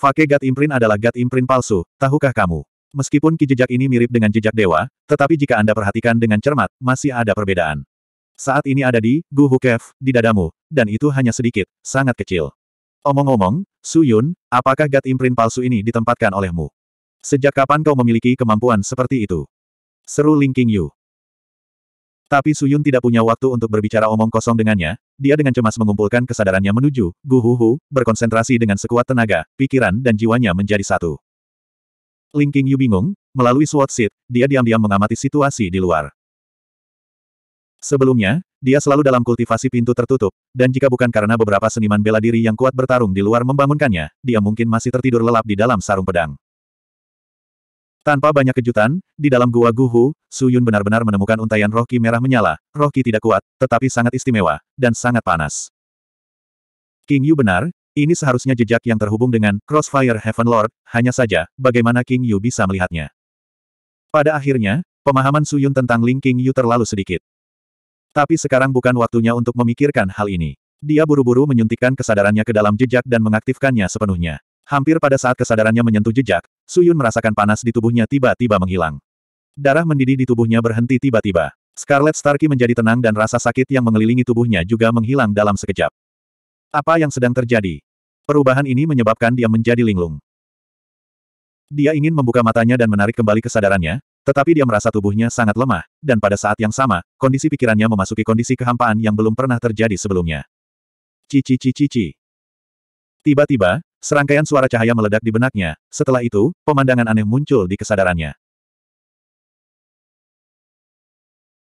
Fake God Imprint adalah God Imprint palsu, tahukah kamu? Meskipun ki jejak ini mirip dengan jejak dewa, tetapi jika Anda perhatikan dengan cermat, masih ada perbedaan. Saat ini ada di, Gu Hukef, di dadamu, dan itu hanya sedikit, sangat kecil. Omong-omong, Su Yun, apakah God Imprint palsu ini ditempatkan olehmu? Sejak kapan kau memiliki kemampuan seperti itu? Seru Ling King Yu. Tapi Suyun tidak punya waktu untuk berbicara omong kosong dengannya, dia dengan cemas mengumpulkan kesadarannya menuju, guhuhu, berkonsentrasi dengan sekuat tenaga, pikiran dan jiwanya menjadi satu. Ling King bingung, melalui SWOT seat, dia diam-diam mengamati situasi di luar. Sebelumnya, dia selalu dalam kultivasi pintu tertutup, dan jika bukan karena beberapa seniman bela diri yang kuat bertarung di luar membangunkannya, dia mungkin masih tertidur lelap di dalam sarung pedang. Tanpa banyak kejutan, di dalam gua Guhu, Su Yun benar-benar menemukan untayan roh merah menyala. Roh tidak kuat, tetapi sangat istimewa, dan sangat panas. King Yu benar, ini seharusnya jejak yang terhubung dengan Crossfire Heaven Lord, hanya saja, bagaimana King Yu bisa melihatnya. Pada akhirnya, pemahaman Su Yun tentang Ling King Yu terlalu sedikit. Tapi sekarang bukan waktunya untuk memikirkan hal ini. Dia buru-buru menyuntikkan kesadarannya ke dalam jejak dan mengaktifkannya sepenuhnya. Hampir pada saat kesadarannya menyentuh jejak, Suyun merasakan panas di tubuhnya tiba-tiba menghilang. Darah mendidih di tubuhnya berhenti tiba-tiba. Scarlet Starkey menjadi tenang dan rasa sakit yang mengelilingi tubuhnya juga menghilang dalam sekejap. Apa yang sedang terjadi? Perubahan ini menyebabkan dia menjadi linglung. Dia ingin membuka matanya dan menarik kembali kesadarannya, tetapi dia merasa tubuhnya sangat lemah, dan pada saat yang sama, kondisi pikirannya memasuki kondisi kehampaan yang belum pernah terjadi sebelumnya. Cici cici cici. Tiba-tiba, Serangkaian suara cahaya meledak di benaknya, setelah itu, pemandangan aneh muncul di kesadarannya.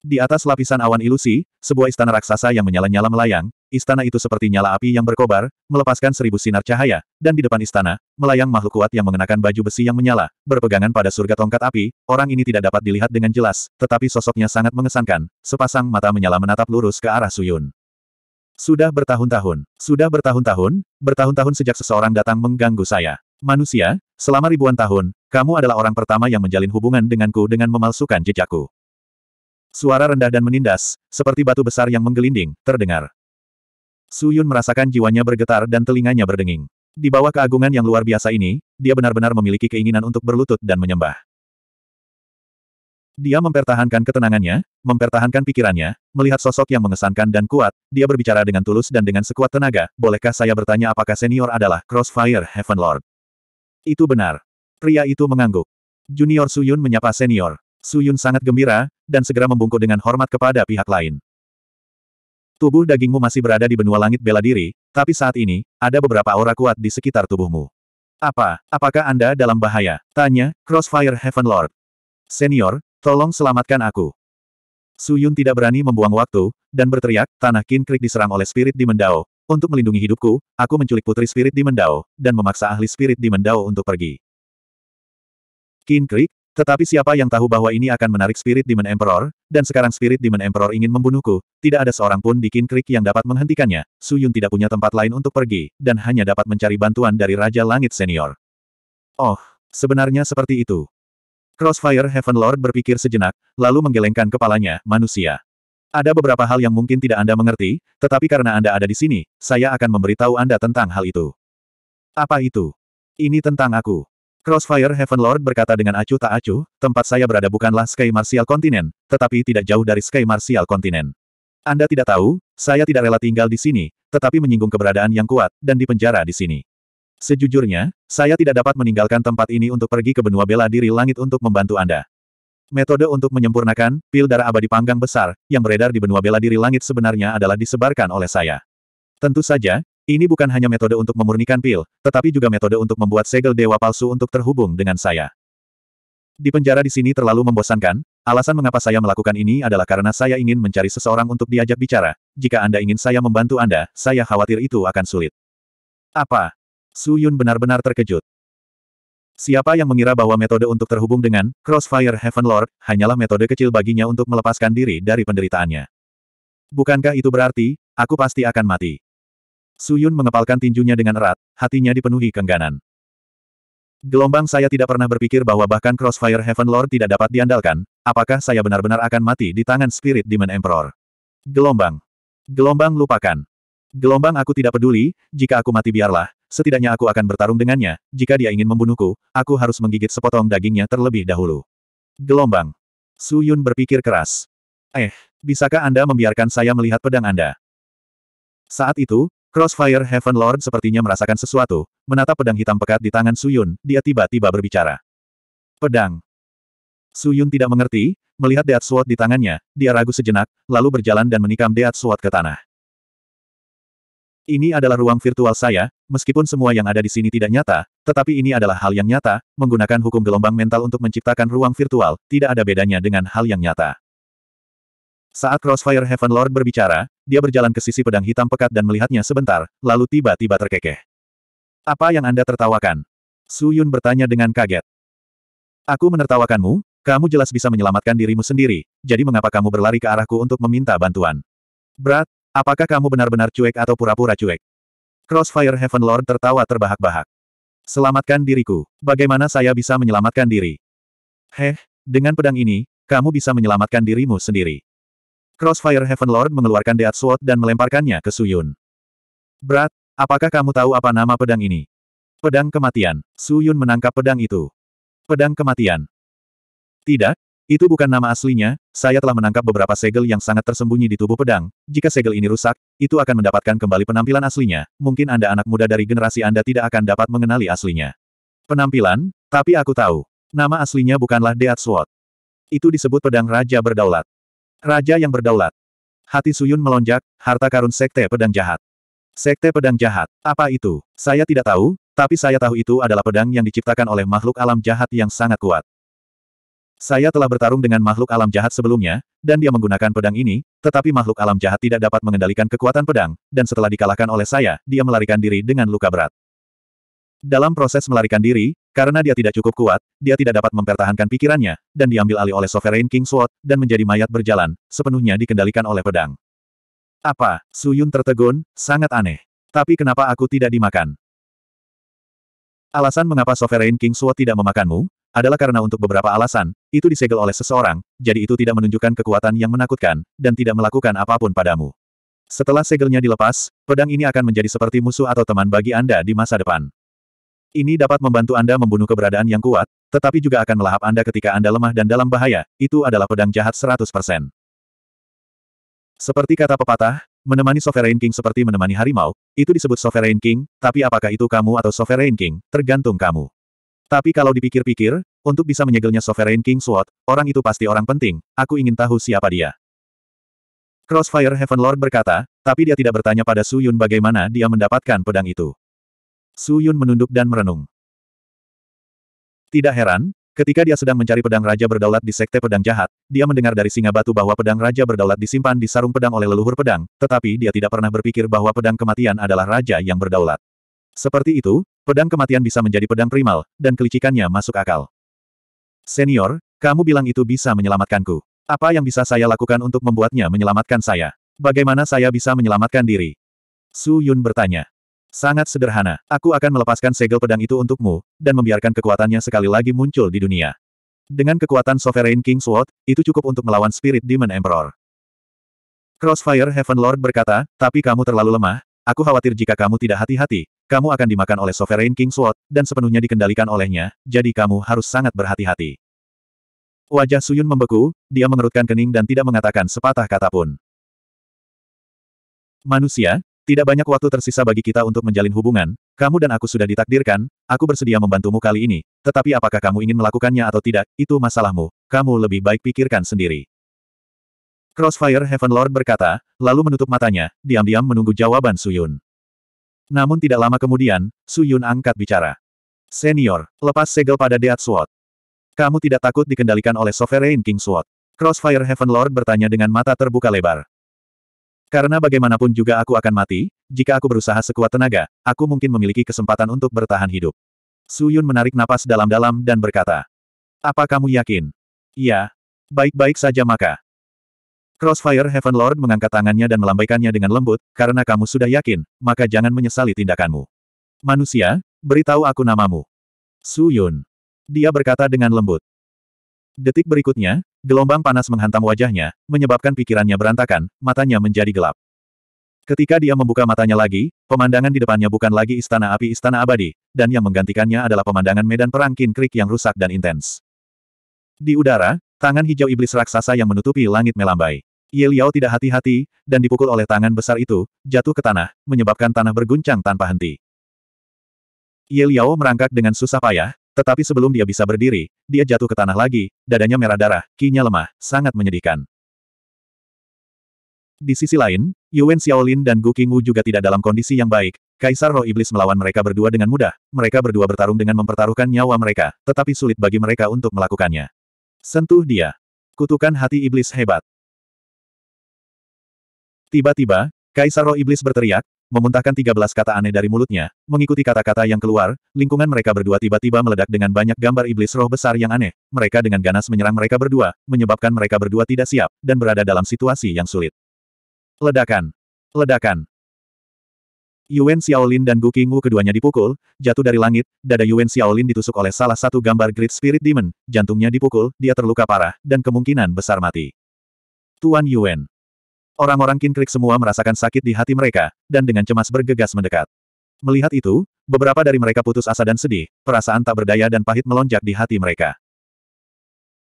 Di atas lapisan awan ilusi, sebuah istana raksasa yang menyala-nyala melayang, istana itu seperti nyala api yang berkobar, melepaskan seribu sinar cahaya, dan di depan istana, melayang makhluk kuat yang mengenakan baju besi yang menyala, berpegangan pada surga tongkat api, orang ini tidak dapat dilihat dengan jelas, tetapi sosoknya sangat mengesankan, sepasang mata menyala menatap lurus ke arah Suyun. Sudah bertahun-tahun, sudah bertahun-tahun, bertahun-tahun sejak seseorang datang mengganggu saya. Manusia, selama ribuan tahun, kamu adalah orang pertama yang menjalin hubungan denganku dengan memalsukan jejakku. Suara rendah dan menindas, seperti batu besar yang menggelinding, terdengar. Suyun merasakan jiwanya bergetar dan telinganya berdenging. Di bawah keagungan yang luar biasa ini, dia benar-benar memiliki keinginan untuk berlutut dan menyembah. Dia mempertahankan ketenangannya, mempertahankan pikirannya, melihat sosok yang mengesankan dan kuat, dia berbicara dengan tulus dan dengan sekuat tenaga, bolehkah saya bertanya apakah senior adalah Crossfire Heaven Lord? Itu benar. Pria itu mengangguk. Junior Suyun menyapa senior. Suyun sangat gembira, dan segera membungkuk dengan hormat kepada pihak lain. Tubuh dagingmu masih berada di benua langit bela diri, tapi saat ini, ada beberapa aura kuat di sekitar tubuhmu. Apa, apakah Anda dalam bahaya? Tanya, Crossfire Heaven Lord. Senior, Tolong selamatkan aku. Su Yun tidak berani membuang waktu, dan berteriak, Tanah Kin Krik diserang oleh spirit di Mendao. Untuk melindungi hidupku, aku menculik putri spirit di Mendao, dan memaksa ahli spirit di Mendao untuk pergi. Kin Krik. tetapi siapa yang tahu bahwa ini akan menarik spirit Demon Emperor, dan sekarang spirit Demon Emperor ingin membunuhku, tidak ada seorang pun di Kin Krik yang dapat menghentikannya, Su Yun tidak punya tempat lain untuk pergi, dan hanya dapat mencari bantuan dari Raja Langit Senior. Oh, sebenarnya seperti itu. Crossfire Heaven Lord berpikir sejenak, lalu menggelengkan kepalanya, manusia. Ada beberapa hal yang mungkin tidak Anda mengerti, tetapi karena Anda ada di sini, saya akan memberitahu Anda tentang hal itu. Apa itu? Ini tentang aku. Crossfire Heaven Lord berkata dengan acuh tak acuh, tempat saya berada bukanlah Sky Martial Continent, tetapi tidak jauh dari Sky Martial Continent. Anda tidak tahu, saya tidak rela tinggal di sini, tetapi menyinggung keberadaan yang kuat, dan dipenjara di sini. Sejujurnya, saya tidak dapat meninggalkan tempat ini untuk pergi ke benua bela diri langit untuk membantu Anda. Metode untuk menyempurnakan pil darah abadi panggang besar yang beredar di benua bela diri langit sebenarnya adalah disebarkan oleh saya. Tentu saja, ini bukan hanya metode untuk memurnikan pil, tetapi juga metode untuk membuat segel dewa palsu untuk terhubung dengan saya. Di penjara di sini terlalu membosankan, alasan mengapa saya melakukan ini adalah karena saya ingin mencari seseorang untuk diajak bicara. Jika Anda ingin saya membantu Anda, saya khawatir itu akan sulit. Apa? Su Yun benar-benar terkejut. Siapa yang mengira bahwa metode untuk terhubung dengan Crossfire Heaven Lord hanyalah metode kecil baginya untuk melepaskan diri dari penderitaannya? Bukankah itu berarti, aku pasti akan mati? Su Yun mengepalkan tinjunya dengan erat, hatinya dipenuhi kengganan. Gelombang saya tidak pernah berpikir bahwa bahkan Crossfire Heaven Lord tidak dapat diandalkan, apakah saya benar-benar akan mati di tangan Spirit Demon Emperor? Gelombang. Gelombang lupakan. Gelombang aku tidak peduli, jika aku mati biarlah, setidaknya aku akan bertarung dengannya, jika dia ingin membunuhku, aku harus menggigit sepotong dagingnya terlebih dahulu. Gelombang. Su Yun berpikir keras. Eh, bisakah Anda membiarkan saya melihat pedang Anda? Saat itu, Crossfire Heaven Lord sepertinya merasakan sesuatu, menatap pedang hitam pekat di tangan Su Yun, dia tiba-tiba berbicara. Pedang. Su Yun tidak mengerti, melihat Deat Sword di tangannya, dia ragu sejenak, lalu berjalan dan menikam Deat Sword ke tanah. Ini adalah ruang virtual saya, meskipun semua yang ada di sini tidak nyata, tetapi ini adalah hal yang nyata, menggunakan hukum gelombang mental untuk menciptakan ruang virtual, tidak ada bedanya dengan hal yang nyata. Saat Crossfire Heaven Lord berbicara, dia berjalan ke sisi pedang hitam pekat dan melihatnya sebentar, lalu tiba-tiba terkekeh. Apa yang Anda tertawakan? Su Yun bertanya dengan kaget. Aku menertawakanmu, kamu jelas bisa menyelamatkan dirimu sendiri, jadi mengapa kamu berlari ke arahku untuk meminta bantuan? Berat, Apakah kamu benar-benar cuek atau pura-pura cuek? Crossfire Heaven Lord tertawa terbahak-bahak. Selamatkan diriku. Bagaimana saya bisa menyelamatkan diri? Heh, dengan pedang ini, kamu bisa menyelamatkan dirimu sendiri. Crossfire Heaven Lord mengeluarkan Death Sword dan melemparkannya ke Suyun. Berat, apakah kamu tahu apa nama pedang ini? Pedang kematian. Suyun menangkap pedang itu. Pedang kematian. Tidak, itu bukan nama aslinya, saya telah menangkap beberapa segel yang sangat tersembunyi di tubuh pedang. Jika segel ini rusak, itu akan mendapatkan kembali penampilan aslinya. Mungkin Anda anak muda dari generasi Anda tidak akan dapat mengenali aslinya. Penampilan, tapi aku tahu. Nama aslinya bukanlah Death Sword. Itu disebut pedang Raja Berdaulat. Raja yang berdaulat. Hati Suyun melonjak, harta karun Sekte Pedang Jahat. Sekte Pedang Jahat, apa itu? Saya tidak tahu, tapi saya tahu itu adalah pedang yang diciptakan oleh makhluk alam jahat yang sangat kuat. Saya telah bertarung dengan makhluk alam jahat sebelumnya, dan dia menggunakan pedang ini, tetapi makhluk alam jahat tidak dapat mengendalikan kekuatan pedang, dan setelah dikalahkan oleh saya, dia melarikan diri dengan luka berat. Dalam proses melarikan diri, karena dia tidak cukup kuat, dia tidak dapat mempertahankan pikirannya, dan diambil alih oleh Sovereign King Sword, dan menjadi mayat berjalan, sepenuhnya dikendalikan oleh pedang. Apa? Suyun tertegun, sangat aneh. Tapi kenapa aku tidak dimakan? Alasan mengapa Sovereign King Suo tidak memakanmu, adalah karena untuk beberapa alasan, itu disegel oleh seseorang, jadi itu tidak menunjukkan kekuatan yang menakutkan, dan tidak melakukan apapun padamu. Setelah segelnya dilepas, pedang ini akan menjadi seperti musuh atau teman bagi Anda di masa depan. Ini dapat membantu Anda membunuh keberadaan yang kuat, tetapi juga akan melahap Anda ketika Anda lemah dan dalam bahaya, itu adalah pedang jahat 100%. Seperti kata pepatah, Menemani Sovereign King seperti menemani harimau, itu disebut Sovereign King, tapi apakah itu kamu atau Sovereign King, tergantung kamu. Tapi kalau dipikir-pikir, untuk bisa menyegelnya Sovereign King Sword, orang itu pasti orang penting, aku ingin tahu siapa dia. Crossfire Heaven Lord berkata, tapi dia tidak bertanya pada Su Yun bagaimana dia mendapatkan pedang itu. Su Yun menunduk dan merenung. Tidak heran, Ketika dia sedang mencari pedang raja berdaulat di sekte pedang jahat, dia mendengar dari singa batu bahwa pedang raja berdaulat disimpan di sarung pedang oleh leluhur pedang, tetapi dia tidak pernah berpikir bahwa pedang kematian adalah raja yang berdaulat. Seperti itu, pedang kematian bisa menjadi pedang primal, dan kelicikannya masuk akal. Senior, kamu bilang itu bisa menyelamatkanku. Apa yang bisa saya lakukan untuk membuatnya menyelamatkan saya? Bagaimana saya bisa menyelamatkan diri? Su Yun bertanya. Sangat sederhana, aku akan melepaskan segel pedang itu untukmu, dan membiarkan kekuatannya sekali lagi muncul di dunia. Dengan kekuatan Sovereign King Sword, itu cukup untuk melawan Spirit Demon Emperor. Crossfire Heaven Lord berkata, tapi kamu terlalu lemah, aku khawatir jika kamu tidak hati-hati, kamu akan dimakan oleh Sovereign King Sword, dan sepenuhnya dikendalikan olehnya, jadi kamu harus sangat berhati-hati. Wajah Suyun membeku, dia mengerutkan kening dan tidak mengatakan sepatah kata pun. Manusia, tidak banyak waktu tersisa bagi kita untuk menjalin hubungan, kamu dan aku sudah ditakdirkan, aku bersedia membantumu kali ini, tetapi apakah kamu ingin melakukannya atau tidak, itu masalahmu, kamu lebih baik pikirkan sendiri. Crossfire Heaven Lord berkata, lalu menutup matanya, diam-diam menunggu jawaban Suyun. Namun tidak lama kemudian, Suyun angkat bicara. Senior, lepas segel pada Death Sword. Kamu tidak takut dikendalikan oleh Sovereign King Sword. Crossfire Heaven Lord bertanya dengan mata terbuka lebar. Karena bagaimanapun juga aku akan mati, jika aku berusaha sekuat tenaga, aku mungkin memiliki kesempatan untuk bertahan hidup. Su Yun menarik napas dalam-dalam dan berkata, Apa kamu yakin? Iya. Baik-baik saja maka. Crossfire Heaven Lord mengangkat tangannya dan melambaikannya dengan lembut, karena kamu sudah yakin, maka jangan menyesali tindakanmu. Manusia, beritahu aku namamu. Su Yun. Dia berkata dengan lembut. Detik berikutnya, gelombang panas menghantam wajahnya, menyebabkan pikirannya berantakan, matanya menjadi gelap. Ketika dia membuka matanya lagi, pemandangan di depannya bukan lagi istana api istana abadi, dan yang menggantikannya adalah pemandangan medan perang King Creek yang rusak dan intens. Di udara, tangan hijau iblis raksasa yang menutupi langit melambai. Ye Liao tidak hati-hati, dan dipukul oleh tangan besar itu, jatuh ke tanah, menyebabkan tanah berguncang tanpa henti. Ye Liao merangkak dengan susah payah, tetapi sebelum dia bisa berdiri, dia jatuh ke tanah lagi, dadanya merah darah, kinya lemah, sangat menyedihkan. Di sisi lain, Yuan Xiaolin dan Gu Qingwu juga tidak dalam kondisi yang baik. Kaisar Roh Iblis melawan mereka berdua dengan mudah, mereka berdua bertarung dengan mempertaruhkan nyawa mereka, tetapi sulit bagi mereka untuk melakukannya. Sentuh dia. Kutukan hati iblis hebat. Tiba-tiba, Kaisar roh iblis berteriak, memuntahkan 13 kata aneh dari mulutnya, mengikuti kata-kata yang keluar, lingkungan mereka berdua tiba-tiba meledak dengan banyak gambar iblis roh besar yang aneh. Mereka dengan ganas menyerang mereka berdua, menyebabkan mereka berdua tidak siap, dan berada dalam situasi yang sulit. Ledakan! Ledakan! Yuan Xiaolin dan Gu Qingwu keduanya dipukul, jatuh dari langit, dada Yuan Xiaolin ditusuk oleh salah satu gambar Great Spirit Demon, jantungnya dipukul, dia terluka parah, dan kemungkinan besar mati. Tuan Yuan. Orang-orang kinkrik semua merasakan sakit di hati mereka, dan dengan cemas bergegas mendekat. Melihat itu, beberapa dari mereka putus asa dan sedih, perasaan tak berdaya dan pahit melonjak di hati mereka.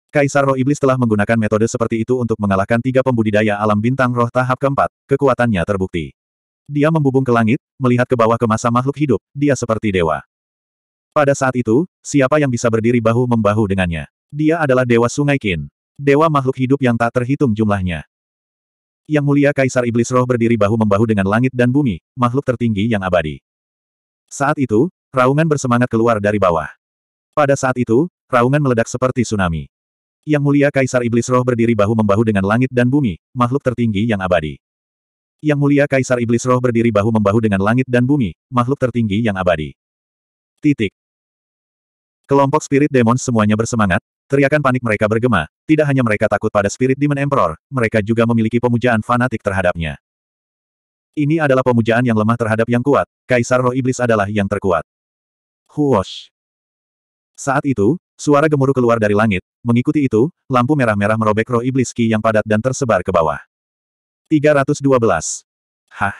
Kaisar Roh Iblis telah menggunakan metode seperti itu untuk mengalahkan tiga pembudidaya alam bintang roh tahap keempat, kekuatannya terbukti. Dia membubung ke langit, melihat ke bawah ke masa makhluk hidup, dia seperti dewa. Pada saat itu, siapa yang bisa berdiri bahu-membahu dengannya? Dia adalah Dewa Sungai Kin. Dewa makhluk hidup yang tak terhitung jumlahnya. Yang mulia Kaisar Iblis Roh berdiri bahu-membahu dengan langit dan bumi, makhluk tertinggi yang abadi. Saat itu, raungan bersemangat keluar dari bawah. Pada saat itu, raungan meledak seperti tsunami. Yang mulia Kaisar Iblis Roh berdiri bahu-membahu dengan langit dan bumi, makhluk tertinggi yang abadi. Yang mulia Kaisar Iblis Roh berdiri bahu-membahu dengan langit dan bumi, makhluk tertinggi yang abadi. Titik. Kelompok spirit demon semuanya bersemangat, teriakan panik mereka bergema, tidak hanya mereka takut pada spirit demon emperor, mereka juga memiliki pemujaan fanatik terhadapnya. Ini adalah pemujaan yang lemah terhadap yang kuat, Kaisar Roh Iblis adalah yang terkuat. Huosh. Saat itu, suara gemuruh keluar dari langit, mengikuti itu, lampu merah-merah merobek roh iblis ki yang padat dan tersebar ke bawah. 312. Hah.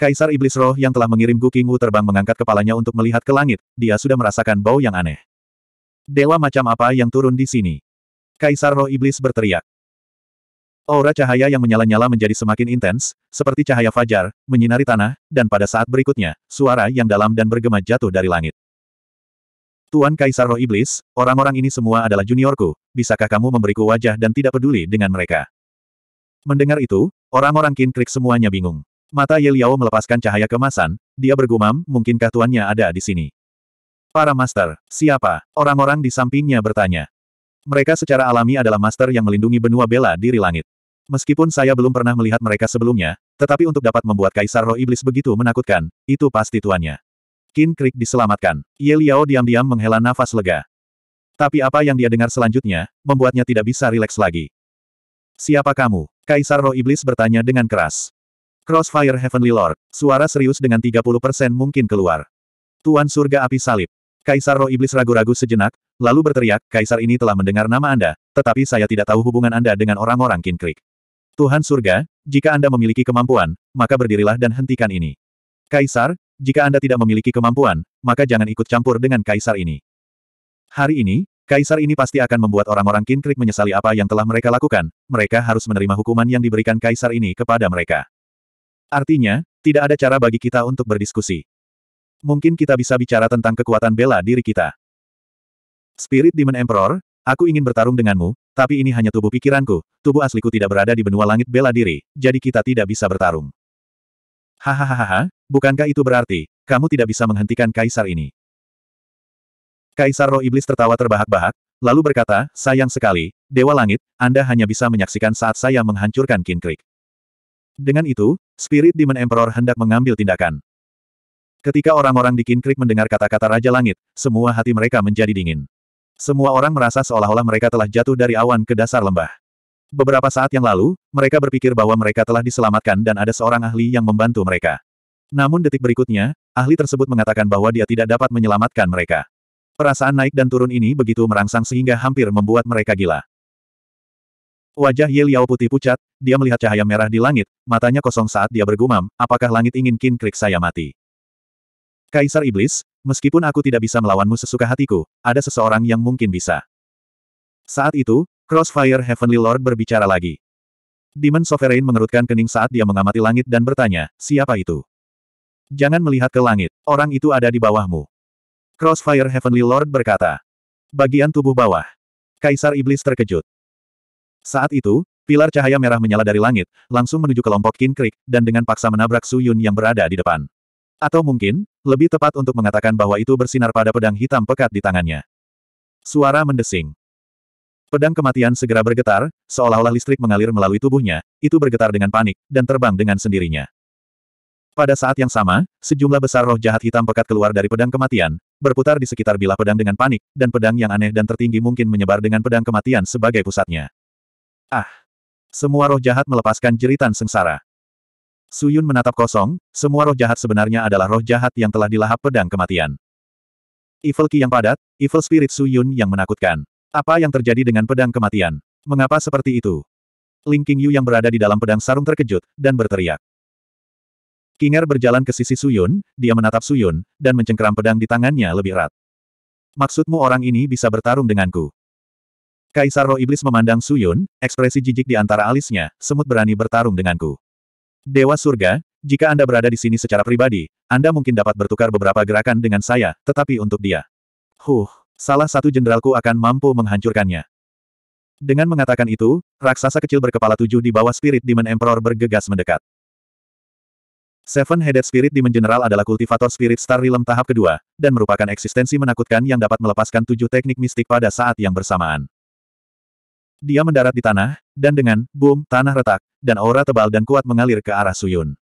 Kaisar Iblis Roh yang telah mengirim Gukimu terbang mengangkat kepalanya untuk melihat ke langit, dia sudah merasakan bau yang aneh. Dewa macam apa yang turun di sini? Kaisar Roh Iblis berteriak. Aura cahaya yang menyala-nyala menjadi semakin intens, seperti cahaya fajar, menyinari tanah, dan pada saat berikutnya, suara yang dalam dan bergema jatuh dari langit. Tuan Kaisar Roh Iblis, orang-orang ini semua adalah juniorku, bisakah kamu memberiku wajah dan tidak peduli dengan mereka? Mendengar itu, orang-orang Kin Krik semuanya bingung. Mata Ye Liao melepaskan cahaya kemasan, dia bergumam, mungkinkah tuannya ada di sini? Para master, siapa? Orang-orang di sampingnya bertanya. Mereka secara alami adalah master yang melindungi benua bela diri langit. Meskipun saya belum pernah melihat mereka sebelumnya, tetapi untuk dapat membuat Kaisar Roh Iblis begitu menakutkan, itu pasti tuannya. Qin Krik diselamatkan. Ye Liao diam-diam menghela nafas lega. Tapi apa yang dia dengar selanjutnya, membuatnya tidak bisa rileks lagi. Siapa kamu? Kaisar Roh Iblis bertanya dengan keras. Crossfire Heavenly Lord, suara serius dengan 30% mungkin keluar. Tuan surga api salib. Kaisar roh iblis ragu-ragu sejenak, lalu berteriak, Kaisar ini telah mendengar nama Anda, tetapi saya tidak tahu hubungan Anda dengan orang-orang Kinkrik. Tuhan surga, jika Anda memiliki kemampuan, maka berdirilah dan hentikan ini. Kaisar, jika Anda tidak memiliki kemampuan, maka jangan ikut campur dengan Kaisar ini. Hari ini, Kaisar ini pasti akan membuat orang-orang Kinkrik menyesali apa yang telah mereka lakukan, mereka harus menerima hukuman yang diberikan Kaisar ini kepada mereka. Artinya, tidak ada cara bagi kita untuk berdiskusi. Mungkin kita bisa bicara tentang kekuatan bela diri kita. Spirit Demon Emperor, aku ingin bertarung denganmu, tapi ini hanya tubuh pikiranku, tubuh asliku tidak berada di benua langit bela diri, jadi kita tidak bisa bertarung. Hahaha, bukankah itu berarti, kamu tidak bisa menghentikan kaisar ini? Kaisar roh iblis tertawa terbahak-bahak, lalu berkata, sayang sekali, Dewa Langit, Anda hanya bisa menyaksikan saat saya menghancurkan Kinkrik. Dengan itu, Spirit Demon Emperor hendak mengambil tindakan. Ketika orang-orang di Kin mendengar kata-kata Raja Langit, semua hati mereka menjadi dingin. Semua orang merasa seolah-olah mereka telah jatuh dari awan ke dasar lembah. Beberapa saat yang lalu, mereka berpikir bahwa mereka telah diselamatkan dan ada seorang ahli yang membantu mereka. Namun detik berikutnya, ahli tersebut mengatakan bahwa dia tidak dapat menyelamatkan mereka. Perasaan naik dan turun ini begitu merangsang sehingga hampir membuat mereka gila. Wajah Ye Liao putih pucat, dia melihat cahaya merah di langit, matanya kosong saat dia bergumam, apakah langit ingin Kin Krik saya mati? Kaisar Iblis, meskipun aku tidak bisa melawanmu sesuka hatiku, ada seseorang yang mungkin bisa. Saat itu, Crossfire Heavenly Lord berbicara lagi. Demon Sovereign mengerutkan kening saat dia mengamati langit dan bertanya, siapa itu? Jangan melihat ke langit, orang itu ada di bawahmu. Crossfire Heavenly Lord berkata. Bagian tubuh bawah. Kaisar Iblis terkejut. Saat itu, pilar cahaya merah menyala dari langit, langsung menuju kelompok Kin Creek, dan dengan paksa menabrak Su Yun yang berada di depan. Atau mungkin, lebih tepat untuk mengatakan bahwa itu bersinar pada pedang hitam pekat di tangannya. Suara mendesing. Pedang kematian segera bergetar, seolah-olah listrik mengalir melalui tubuhnya, itu bergetar dengan panik, dan terbang dengan sendirinya. Pada saat yang sama, sejumlah besar roh jahat hitam pekat keluar dari pedang kematian, berputar di sekitar bilah pedang dengan panik, dan pedang yang aneh dan tertinggi mungkin menyebar dengan pedang kematian sebagai pusatnya. Ah! Semua roh jahat melepaskan jeritan sengsara. Suyun menatap kosong, semua roh jahat sebenarnya adalah roh jahat yang telah dilahap pedang kematian. Evil Ki yang padat, Evil Spirit Suyun yang menakutkan. Apa yang terjadi dengan pedang kematian? Mengapa seperti itu? Ling King Yu yang berada di dalam pedang sarung terkejut, dan berteriak. Kinger berjalan ke sisi Suyun, dia menatap Suyun, dan mencengkeram pedang di tangannya lebih erat. Maksudmu orang ini bisa bertarung denganku? Kaisar roh iblis memandang Suyun, ekspresi jijik di antara alisnya, semut berani bertarung denganku. Dewa surga, jika Anda berada di sini secara pribadi, Anda mungkin dapat bertukar beberapa gerakan dengan saya, tetapi untuk dia. Huh, salah satu jenderalku akan mampu menghancurkannya. Dengan mengatakan itu, raksasa kecil berkepala tujuh di bawah Spirit Demon Emperor bergegas mendekat. Seven-Headed Spirit Demon General adalah kultivator Spirit Star Realm tahap kedua, dan merupakan eksistensi menakutkan yang dapat melepaskan tujuh teknik mistik pada saat yang bersamaan. Dia mendarat di tanah, dan dengan, boom, tanah retak, dan aura tebal dan kuat mengalir ke arah Suyun.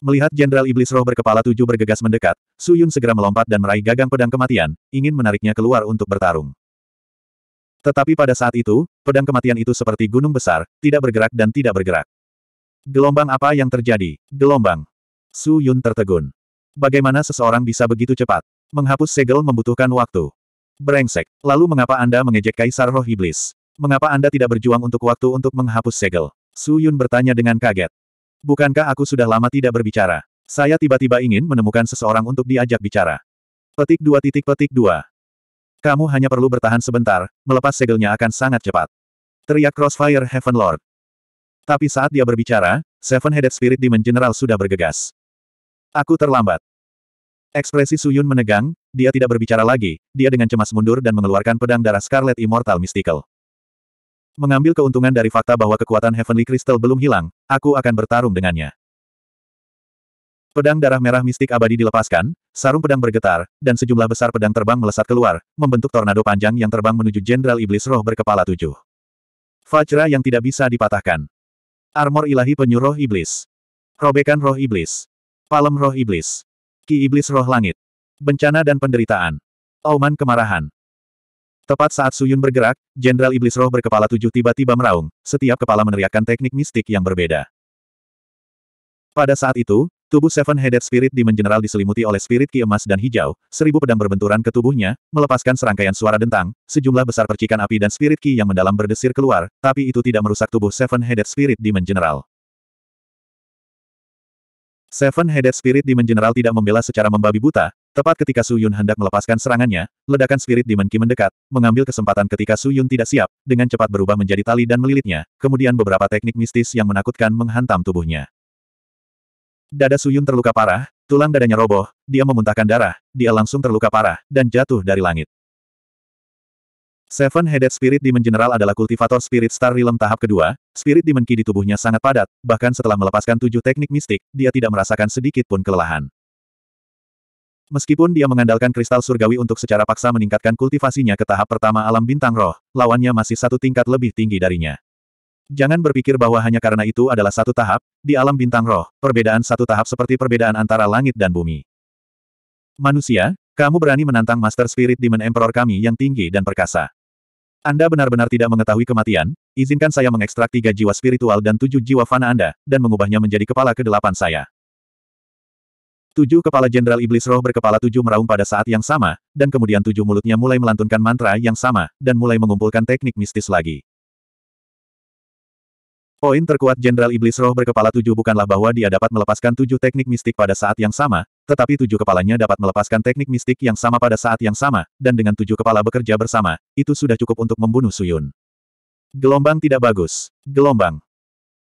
Melihat Jenderal Iblis Roh berkepala tujuh bergegas mendekat, Suyun segera melompat dan meraih gagang pedang kematian, ingin menariknya keluar untuk bertarung. Tetapi pada saat itu, pedang kematian itu seperti gunung besar, tidak bergerak dan tidak bergerak. Gelombang apa yang terjadi? Gelombang. Su Yun tertegun. Bagaimana seseorang bisa begitu cepat? Menghapus segel membutuhkan waktu. Brengsek. Lalu mengapa Anda mengejek Kaisar Roh Iblis? Mengapa Anda tidak berjuang untuk waktu untuk menghapus segel? Su Yun bertanya dengan kaget. Bukankah aku sudah lama tidak berbicara? Saya tiba-tiba ingin menemukan seseorang untuk diajak bicara. Petik dua titik petik dua. Kamu hanya perlu bertahan sebentar, melepas segelnya akan sangat cepat. Teriak Crossfire Heaven Lord. Tapi saat dia berbicara, Seven Headed Spirit Demon General sudah bergegas. Aku terlambat. Ekspresi Suyun menegang, dia tidak berbicara lagi, dia dengan cemas mundur dan mengeluarkan pedang darah Scarlet Immortal Mystical. Mengambil keuntungan dari fakta bahwa kekuatan Heavenly Crystal belum hilang, aku akan bertarung dengannya. Pedang darah merah mistik abadi dilepaskan, sarung pedang bergetar, dan sejumlah besar pedang terbang melesat keluar, membentuk tornado panjang yang terbang menuju Jenderal Iblis Roh berkepala tujuh. Fajra yang tidak bisa dipatahkan. Armor ilahi penyuruh iblis. Robekan roh iblis. Palem roh iblis. Ki Iblis Roh Langit. Bencana dan penderitaan. Auman kemarahan. Tepat saat Suyun bergerak, Jenderal Iblis Roh berkepala tujuh tiba-tiba meraung, setiap kepala meneriakkan teknik mistik yang berbeda. Pada saat itu, Tubuh Seven-Headed Spirit Demon General diselimuti oleh spirit ki emas dan hijau, seribu pedang berbenturan ke tubuhnya, melepaskan serangkaian suara dentang, sejumlah besar percikan api dan spirit ki yang mendalam berdesir keluar, tapi itu tidak merusak tubuh Seven-Headed Spirit Demon General. Seven-Headed Spirit Demon General tidak membela secara membabi buta, tepat ketika Su Yun hendak melepaskan serangannya, ledakan Spirit Demon Ki mendekat, mengambil kesempatan ketika Su Yun tidak siap, dengan cepat berubah menjadi tali dan melilitnya, kemudian beberapa teknik mistis yang menakutkan menghantam tubuhnya. Dada Su Yun terluka parah, tulang dadanya roboh, dia memuntahkan darah, dia langsung terluka parah, dan jatuh dari langit. Seven Headed Spirit Demon General adalah kultivator Spirit Star Realm tahap kedua, Spirit Demon Ki di tubuhnya sangat padat, bahkan setelah melepaskan tujuh teknik mistik, dia tidak merasakan sedikit pun kelelahan. Meskipun dia mengandalkan kristal surgawi untuk secara paksa meningkatkan kultivasinya ke tahap pertama alam bintang roh, lawannya masih satu tingkat lebih tinggi darinya. Jangan berpikir bahwa hanya karena itu adalah satu tahap, di alam bintang roh, perbedaan satu tahap seperti perbedaan antara langit dan bumi. Manusia, kamu berani menantang Master Spirit Demon Emperor kami yang tinggi dan perkasa. Anda benar-benar tidak mengetahui kematian, izinkan saya mengekstrak tiga jiwa spiritual dan tujuh jiwa fana Anda, dan mengubahnya menjadi kepala kedelapan saya. Tujuh kepala jenderal iblis roh berkepala tujuh meraung pada saat yang sama, dan kemudian tujuh mulutnya mulai melantunkan mantra yang sama, dan mulai mengumpulkan teknik mistis lagi. Poin terkuat Jenderal Iblis Roh berkepala tujuh bukanlah bahwa dia dapat melepaskan tujuh teknik mistik pada saat yang sama, tetapi tujuh kepalanya dapat melepaskan teknik mistik yang sama pada saat yang sama, dan dengan tujuh kepala bekerja bersama, itu sudah cukup untuk membunuh Suyun. Gelombang tidak bagus. Gelombang.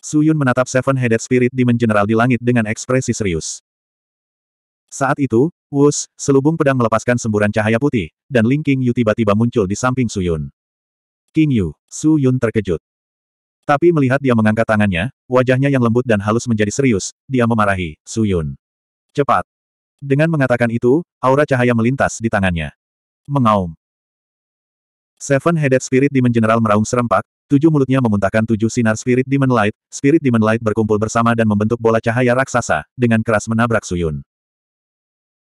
Suyun menatap Seven-Headed Spirit Demon General di langit dengan ekspresi serius. Saat itu, Wus, selubung pedang melepaskan semburan cahaya putih, dan Ling King Yu tiba-tiba muncul di samping Suyun. King Yu, Su terkejut. Tapi melihat dia mengangkat tangannya, wajahnya yang lembut dan halus menjadi serius, dia memarahi, Suyun. Cepat. Dengan mengatakan itu, aura cahaya melintas di tangannya. Mengaum. Seven Headed Spirit Demon General meraung serempak, tujuh mulutnya memuntahkan tujuh sinar Spirit Demon Light, Spirit Demon Light berkumpul bersama dan membentuk bola cahaya raksasa, dengan keras menabrak Suyun.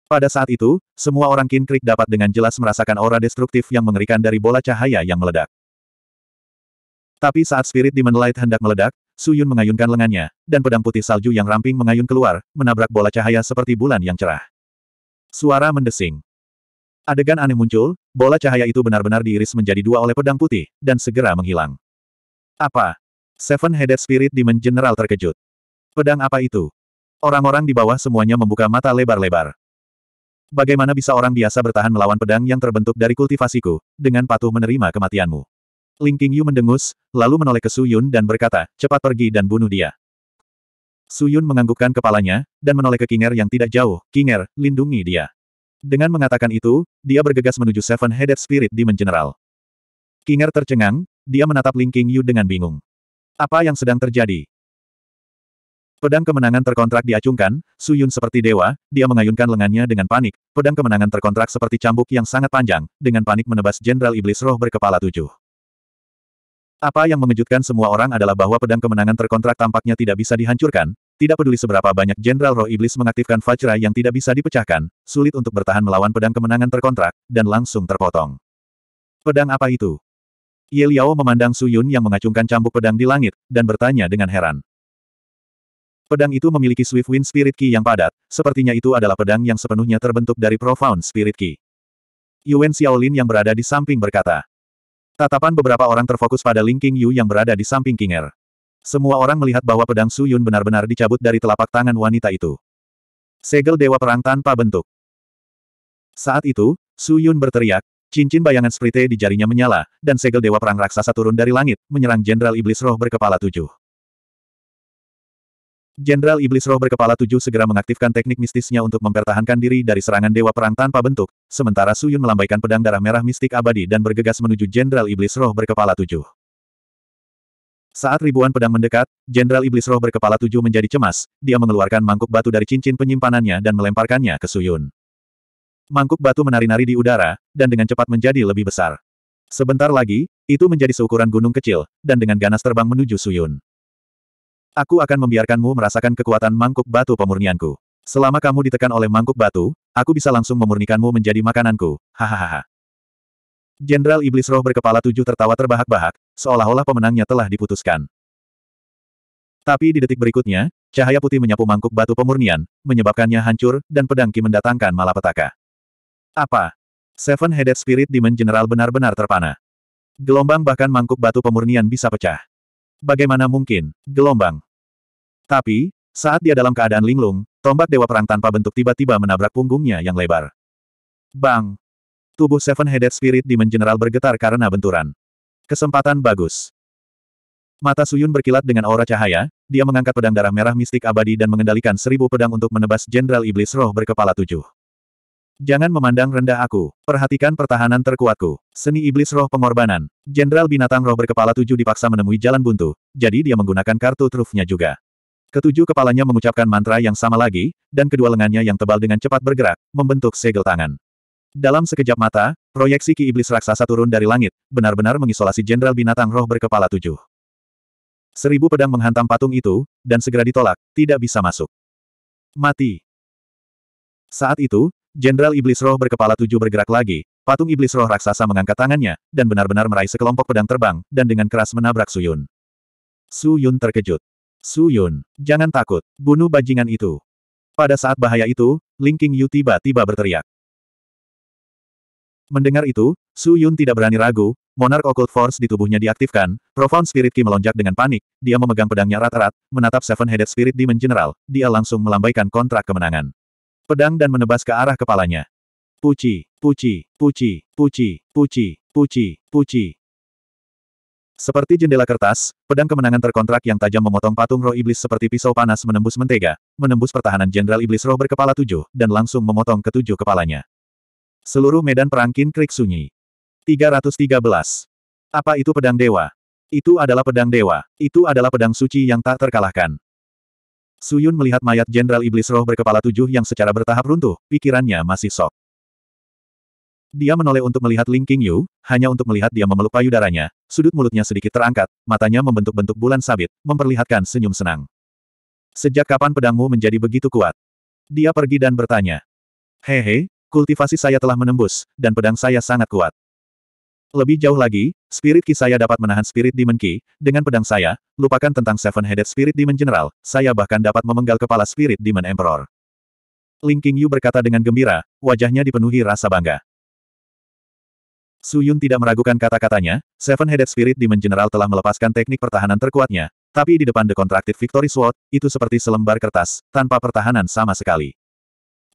Pada saat itu, semua orang Kinkrik dapat dengan jelas merasakan aura destruktif yang mengerikan dari bola cahaya yang meledak. Tapi saat spirit Demon Light hendak meledak, Su Yun mengayunkan lengannya, dan pedang putih salju yang ramping mengayun keluar, menabrak bola cahaya seperti bulan yang cerah. Suara mendesing. Adegan aneh muncul, bola cahaya itu benar-benar diiris menjadi dua oleh pedang putih, dan segera menghilang. Apa? Seven-Headed Spirit Demon General terkejut. Pedang apa itu? Orang-orang di bawah semuanya membuka mata lebar-lebar. Bagaimana bisa orang biasa bertahan melawan pedang yang terbentuk dari kultivasiku, dengan patuh menerima kematianmu? Ling Qingyu mendengus, lalu menoleh ke Suyun dan berkata, cepat pergi dan bunuh dia. Suyun menganggukkan kepalanya, dan menoleh ke Kinger yang tidak jauh, Kinger, lindungi dia. Dengan mengatakan itu, dia bergegas menuju Seven Headed Spirit Demon General. Kinger tercengang, dia menatap Ling Qingyu dengan bingung. Apa yang sedang terjadi? Pedang kemenangan terkontrak diacungkan, Suyun seperti dewa, dia mengayunkan lengannya dengan panik, pedang kemenangan terkontrak seperti cambuk yang sangat panjang, dengan panik menebas Jenderal Iblis Roh berkepala tujuh. Apa yang mengejutkan semua orang adalah bahwa pedang kemenangan terkontrak tampaknya tidak bisa dihancurkan, tidak peduli seberapa banyak Jenderal Roh Iblis mengaktifkan Fajra yang tidak bisa dipecahkan, sulit untuk bertahan melawan pedang kemenangan terkontrak, dan langsung terpotong. Pedang apa itu? Ye Liao memandang Su Yun yang mengacungkan cambuk pedang di langit, dan bertanya dengan heran. Pedang itu memiliki Swift Wind Spirit Key yang padat, sepertinya itu adalah pedang yang sepenuhnya terbentuk dari Profound Spirit Key. Yuan Xiaolin yang berada di samping berkata, Tatapan beberapa orang terfokus pada Ling Qingyu Yu yang berada di samping King Er. Semua orang melihat bahwa pedang Su Yun benar-benar dicabut dari telapak tangan wanita itu. Segel Dewa Perang tanpa bentuk. Saat itu, Su Yun berteriak, cincin bayangan sprite di jarinya menyala, dan segel Dewa Perang raksasa turun dari langit, menyerang Jenderal Iblis Roh berkepala tujuh. Jenderal Iblis Roh berkepala tujuh segera mengaktifkan teknik mistisnya untuk mempertahankan diri dari serangan Dewa Perang tanpa bentuk, sementara Suyun melambaikan pedang darah merah mistik abadi dan bergegas menuju Jenderal Iblis Roh berkepala tujuh. Saat ribuan pedang mendekat, Jenderal Iblis Roh berkepala tujuh menjadi cemas, dia mengeluarkan mangkuk batu dari cincin penyimpanannya dan melemparkannya ke Suyun. Mangkuk batu menari-nari di udara, dan dengan cepat menjadi lebih besar. Sebentar lagi, itu menjadi seukuran gunung kecil, dan dengan ganas terbang menuju Suyun. Aku akan membiarkanmu merasakan kekuatan mangkuk batu pemurnianku. Selama kamu ditekan oleh mangkuk batu, aku bisa langsung memurnikanmu menjadi makananku. Hahaha. Jenderal Iblis Roh berkepala tujuh tertawa terbahak-bahak, seolah-olah pemenangnya telah diputuskan. Tapi di detik berikutnya, cahaya putih menyapu mangkuk batu pemurnian, menyebabkannya hancur, dan pedang Ki mendatangkan malapetaka. Apa? Seven-headed spirit demon general benar-benar terpana. Gelombang bahkan mangkuk batu pemurnian bisa pecah. Bagaimana mungkin, gelombang. Tapi, saat dia dalam keadaan linglung, tombak dewa perang tanpa bentuk tiba-tiba menabrak punggungnya yang lebar. Bang! Tubuh Seven-Headed Spirit Demon General bergetar karena benturan. Kesempatan bagus. Mata Suyun berkilat dengan aura cahaya, dia mengangkat pedang darah merah mistik abadi dan mengendalikan seribu pedang untuk menebas Jenderal Iblis Roh berkepala tujuh. Jangan memandang rendah aku. Perhatikan pertahanan terkuatku. Seni iblis roh pengorbanan. Jenderal binatang roh berkepala tujuh dipaksa menemui jalan buntu, jadi dia menggunakan kartu trufnya juga. Ketujuh kepalanya mengucapkan mantra yang sama lagi, dan kedua lengannya yang tebal dengan cepat bergerak, membentuk segel tangan. Dalam sekejap mata, proyeksi ki iblis raksasa turun dari langit, benar-benar mengisolasi jenderal binatang roh berkepala tujuh. Seribu pedang menghantam patung itu, dan segera ditolak, tidak bisa masuk. Mati. Saat itu, Jenderal Iblis Roh berkepala tujuh bergerak lagi, patung Iblis Roh raksasa mengangkat tangannya, dan benar-benar meraih sekelompok pedang terbang, dan dengan keras menabrak Su Yun. Su Yun terkejut. Su Yun, jangan takut, bunuh bajingan itu. Pada saat bahaya itu, Ling Qing Yu tiba-tiba berteriak. Mendengar itu, Su Yun tidak berani ragu, Monarch Occult Force di tubuhnya diaktifkan, Profound Spirit Ki melonjak dengan panik, dia memegang pedangnya rata-rata, menatap Seven Headed Spirit Demon General, dia langsung melambaikan kontrak kemenangan pedang dan menebas ke arah kepalanya. Puci, puci, puci, puci, puci, puci, puci. Seperti jendela kertas, pedang kemenangan terkontrak yang tajam memotong patung roh iblis seperti pisau panas menembus mentega, menembus pertahanan jenderal iblis roh berkepala tujuh, dan langsung memotong ketujuh kepalanya. Seluruh medan perang perangkin krik sunyi. 313. Apa itu pedang dewa? Itu adalah pedang dewa. Itu adalah pedang suci yang tak terkalahkan. Suyun melihat mayat Jenderal Iblis Roh berkepala tujuh yang secara bertahap runtuh, pikirannya masih sok. Dia menoleh untuk melihat Ling King Yu, hanya untuk melihat dia memeluk payudaranya, sudut mulutnya sedikit terangkat, matanya membentuk-bentuk bulan sabit, memperlihatkan senyum senang. Sejak kapan pedangmu menjadi begitu kuat? Dia pergi dan bertanya. Hehe, kultivasi saya telah menembus, dan pedang saya sangat kuat. Lebih jauh lagi, Spirit Ki saya dapat menahan Spirit Demon Ki, dengan pedang saya, lupakan tentang Seven-Headed Spirit Demon General, saya bahkan dapat memenggal kepala Spirit Demon Emperor. Ling King berkata dengan gembira, wajahnya dipenuhi rasa bangga. Su Yun tidak meragukan kata-katanya, Seven-Headed Spirit Demon General telah melepaskan teknik pertahanan terkuatnya, tapi di depan The Contracted Victory Sword, itu seperti selembar kertas, tanpa pertahanan sama sekali.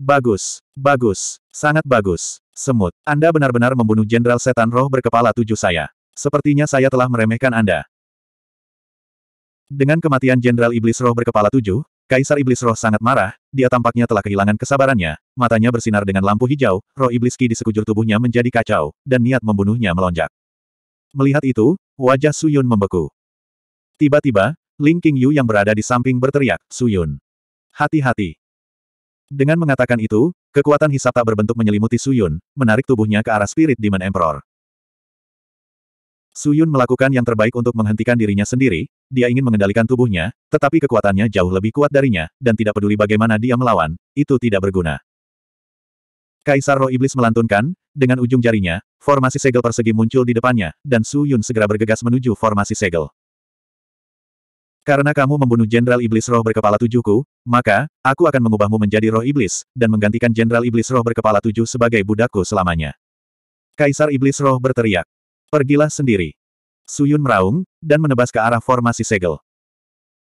Bagus, bagus, sangat bagus. Semut, Anda benar-benar membunuh Jenderal Setan Roh berkepala tujuh saya. Sepertinya saya telah meremehkan Anda. Dengan kematian Jenderal Iblis Roh berkepala tujuh, Kaisar Iblis Roh sangat marah, dia tampaknya telah kehilangan kesabarannya, matanya bersinar dengan lampu hijau, roh iblis ki di sekujur tubuhnya menjadi kacau, dan niat membunuhnya melonjak. Melihat itu, wajah Suyun membeku. Tiba-tiba, Ling Qingyu yang berada di samping berteriak, Suyun. Hati-hati. Dengan mengatakan itu, kekuatan hisap tak berbentuk menyelimuti Suyun, menarik tubuhnya ke arah Spirit Demon Emperor. Suyun melakukan yang terbaik untuk menghentikan dirinya sendiri, dia ingin mengendalikan tubuhnya, tetapi kekuatannya jauh lebih kuat darinya, dan tidak peduli bagaimana dia melawan, itu tidak berguna. Kaisar Roh Iblis melantunkan, dengan ujung jarinya, formasi segel persegi muncul di depannya, dan Suyun segera bergegas menuju formasi segel. Karena kamu membunuh Jenderal Iblis Roh berkepala tujuhku, maka, aku akan mengubahmu menjadi roh iblis, dan menggantikan Jenderal Iblis Roh berkepala tujuh sebagai budakku selamanya. Kaisar Iblis Roh berteriak. Pergilah sendiri. Suyun meraung, dan menebas ke arah formasi segel.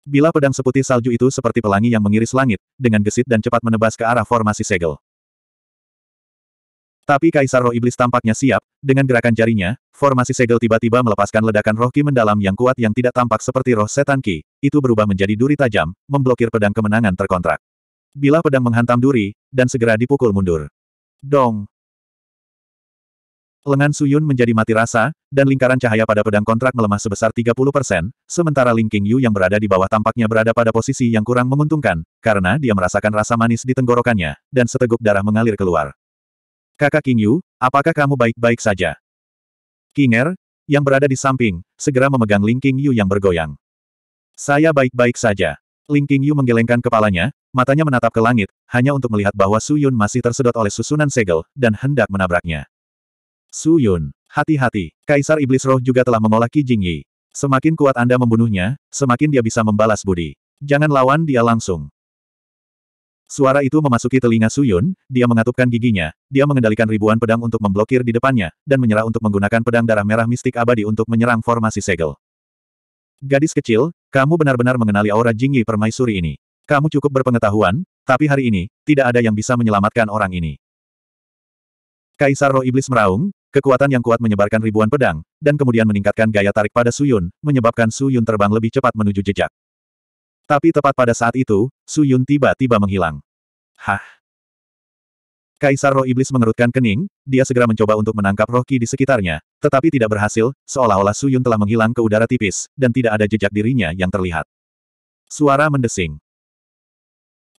Bila pedang seputih salju itu seperti pelangi yang mengiris langit, dengan gesit dan cepat menebas ke arah formasi segel. Tapi Kaisar Roh Iblis tampaknya siap, dengan gerakan jarinya, formasi segel tiba-tiba melepaskan ledakan roh ki mendalam yang kuat yang tidak tampak seperti roh setan ki, itu berubah menjadi duri tajam, memblokir pedang kemenangan terkontrak. Bila pedang menghantam duri, dan segera dipukul mundur. Dong! Lengan Suyun menjadi mati rasa, dan lingkaran cahaya pada pedang kontrak melemah sebesar 30%, sementara Ling King Yu yang berada di bawah tampaknya berada pada posisi yang kurang menguntungkan, karena dia merasakan rasa manis di tenggorokannya, dan seteguk darah mengalir keluar. Kakak King Yu, apakah kamu baik-baik saja? King Er, yang berada di samping, segera memegang Ling King Yu yang bergoyang. Saya baik-baik saja. Ling King Yu menggelengkan kepalanya, matanya menatap ke langit, hanya untuk melihat bahwa Su Yun masih tersedot oleh susunan segel, dan hendak menabraknya. Su Yun, hati-hati, Kaisar Iblis Roh juga telah mengolah Jing Yi. Semakin kuat Anda membunuhnya, semakin dia bisa membalas budi. Jangan lawan dia langsung. Suara itu memasuki telinga Suyun, dia mengatupkan giginya, dia mengendalikan ribuan pedang untuk memblokir di depannya, dan menyerah untuk menggunakan pedang darah merah mistik abadi untuk menyerang formasi segel. Gadis kecil, kamu benar-benar mengenali aura Jingyi permaisuri ini. Kamu cukup berpengetahuan, tapi hari ini, tidak ada yang bisa menyelamatkan orang ini. Kaisar roh iblis meraung, kekuatan yang kuat menyebarkan ribuan pedang, dan kemudian meningkatkan gaya tarik pada Suyun, menyebabkan Suyun terbang lebih cepat menuju jejak. Tapi tepat pada saat itu, Su Yun tiba-tiba menghilang. Hah? Kaisar roh iblis mengerutkan kening, dia segera mencoba untuk menangkap roh ki di sekitarnya, tetapi tidak berhasil, seolah-olah Su Yun telah menghilang ke udara tipis, dan tidak ada jejak dirinya yang terlihat. Suara mendesing.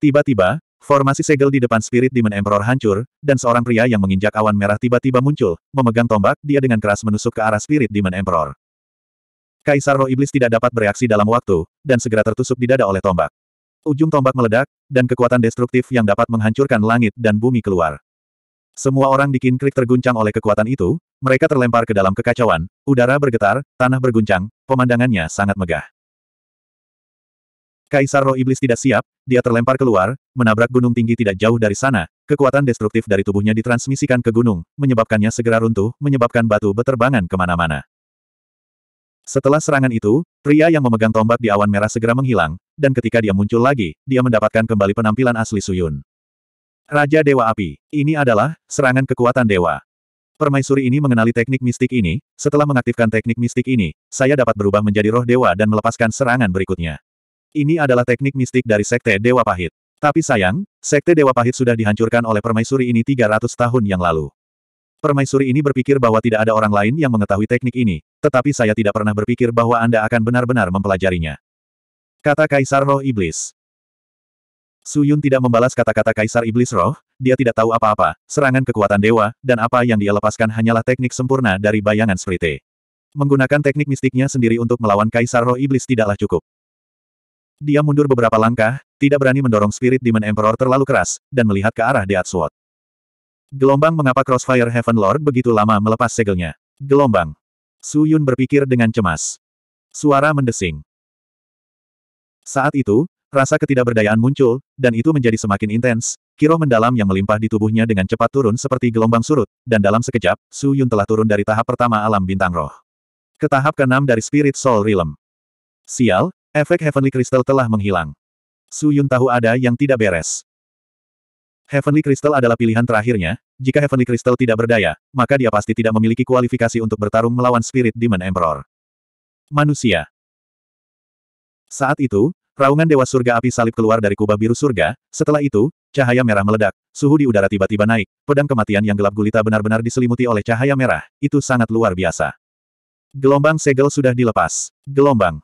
Tiba-tiba, formasi segel di depan Spirit Demon Emperor hancur, dan seorang pria yang menginjak awan merah tiba-tiba muncul, memegang tombak, dia dengan keras menusuk ke arah Spirit Demon Emperor. Kaisar roh iblis tidak dapat bereaksi dalam waktu, dan segera tertusuk di dada oleh tombak. Ujung tombak meledak, dan kekuatan destruktif yang dapat menghancurkan langit dan bumi keluar. Semua orang di Kinkrik terguncang oleh kekuatan itu, mereka terlempar ke dalam kekacauan, udara bergetar, tanah berguncang, pemandangannya sangat megah. Kaisar roh iblis tidak siap, dia terlempar keluar, menabrak gunung tinggi tidak jauh dari sana, kekuatan destruktif dari tubuhnya ditransmisikan ke gunung, menyebabkannya segera runtuh, menyebabkan batu beterbangan kemana-mana. Setelah serangan itu, pria yang memegang tombak di awan merah segera menghilang, dan ketika dia muncul lagi, dia mendapatkan kembali penampilan asli Suyun. Raja Dewa Api. Ini adalah, serangan kekuatan dewa. Permaisuri ini mengenali teknik mistik ini, setelah mengaktifkan teknik mistik ini, saya dapat berubah menjadi roh dewa dan melepaskan serangan berikutnya. Ini adalah teknik mistik dari Sekte Dewa Pahit. Tapi sayang, Sekte Dewa Pahit sudah dihancurkan oleh permaisuri ini 300 tahun yang lalu. Permaisuri ini berpikir bahwa tidak ada orang lain yang mengetahui teknik ini, tetapi saya tidak pernah berpikir bahwa Anda akan benar-benar mempelajarinya. Kata Kaisar Roh Iblis. Suyun tidak membalas kata-kata Kaisar Iblis Roh, dia tidak tahu apa-apa, serangan kekuatan dewa, dan apa yang dia lepaskan hanyalah teknik sempurna dari bayangan Sprite. Menggunakan teknik mistiknya sendiri untuk melawan Kaisar Roh Iblis tidaklah cukup. Dia mundur beberapa langkah, tidak berani mendorong Spirit Demon Emperor terlalu keras, dan melihat ke arah Death Sword. Gelombang mengapa Crossfire Heaven Lord begitu lama melepas segelnya. Gelombang. Su Yun berpikir dengan cemas. Suara mendesing. Saat itu, rasa ketidakberdayaan muncul, dan itu menjadi semakin intens, Kiro mendalam yang melimpah di tubuhnya dengan cepat turun seperti gelombang surut, dan dalam sekejap, Su Yun telah turun dari tahap pertama alam bintang roh. Ke tahap keenam dari Spirit Soul Realm. Sial, efek Heavenly Crystal telah menghilang. Su Yun tahu ada yang tidak beres. Heavenly Crystal adalah pilihan terakhirnya, jika Heavenly Crystal tidak berdaya, maka dia pasti tidak memiliki kualifikasi untuk bertarung melawan Spirit Demon Emperor. Manusia Saat itu, raungan Dewa Surga Api Salib keluar dari kubah biru surga, setelah itu, cahaya merah meledak, suhu di udara tiba-tiba naik, pedang kematian yang gelap gulita benar-benar diselimuti oleh cahaya merah, itu sangat luar biasa. Gelombang segel sudah dilepas. Gelombang.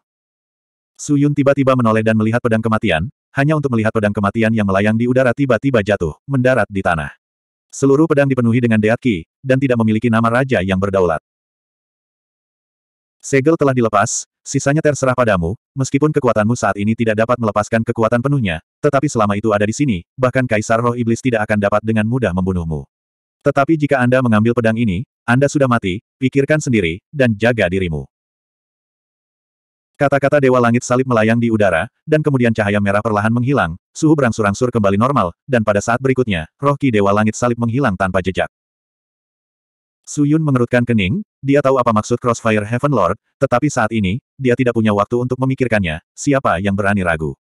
Suyun tiba-tiba menoleh dan melihat pedang kematian, hanya untuk melihat pedang kematian yang melayang di udara tiba-tiba jatuh, mendarat di tanah. Seluruh pedang dipenuhi dengan deat dan tidak memiliki nama raja yang berdaulat. Segel telah dilepas, sisanya terserah padamu, meskipun kekuatanmu saat ini tidak dapat melepaskan kekuatan penuhnya, tetapi selama itu ada di sini, bahkan Kaisar Roh Iblis tidak akan dapat dengan mudah membunuhmu. Tetapi jika Anda mengambil pedang ini, Anda sudah mati, pikirkan sendiri, dan jaga dirimu. Kata-kata Dewa Langit Salib melayang di udara, dan kemudian cahaya merah perlahan menghilang, suhu berangsur-angsur kembali normal, dan pada saat berikutnya, roh ki Dewa Langit Salib menghilang tanpa jejak. Suyun mengerutkan kening, dia tahu apa maksud Crossfire Heaven Lord, tetapi saat ini, dia tidak punya waktu untuk memikirkannya, siapa yang berani ragu.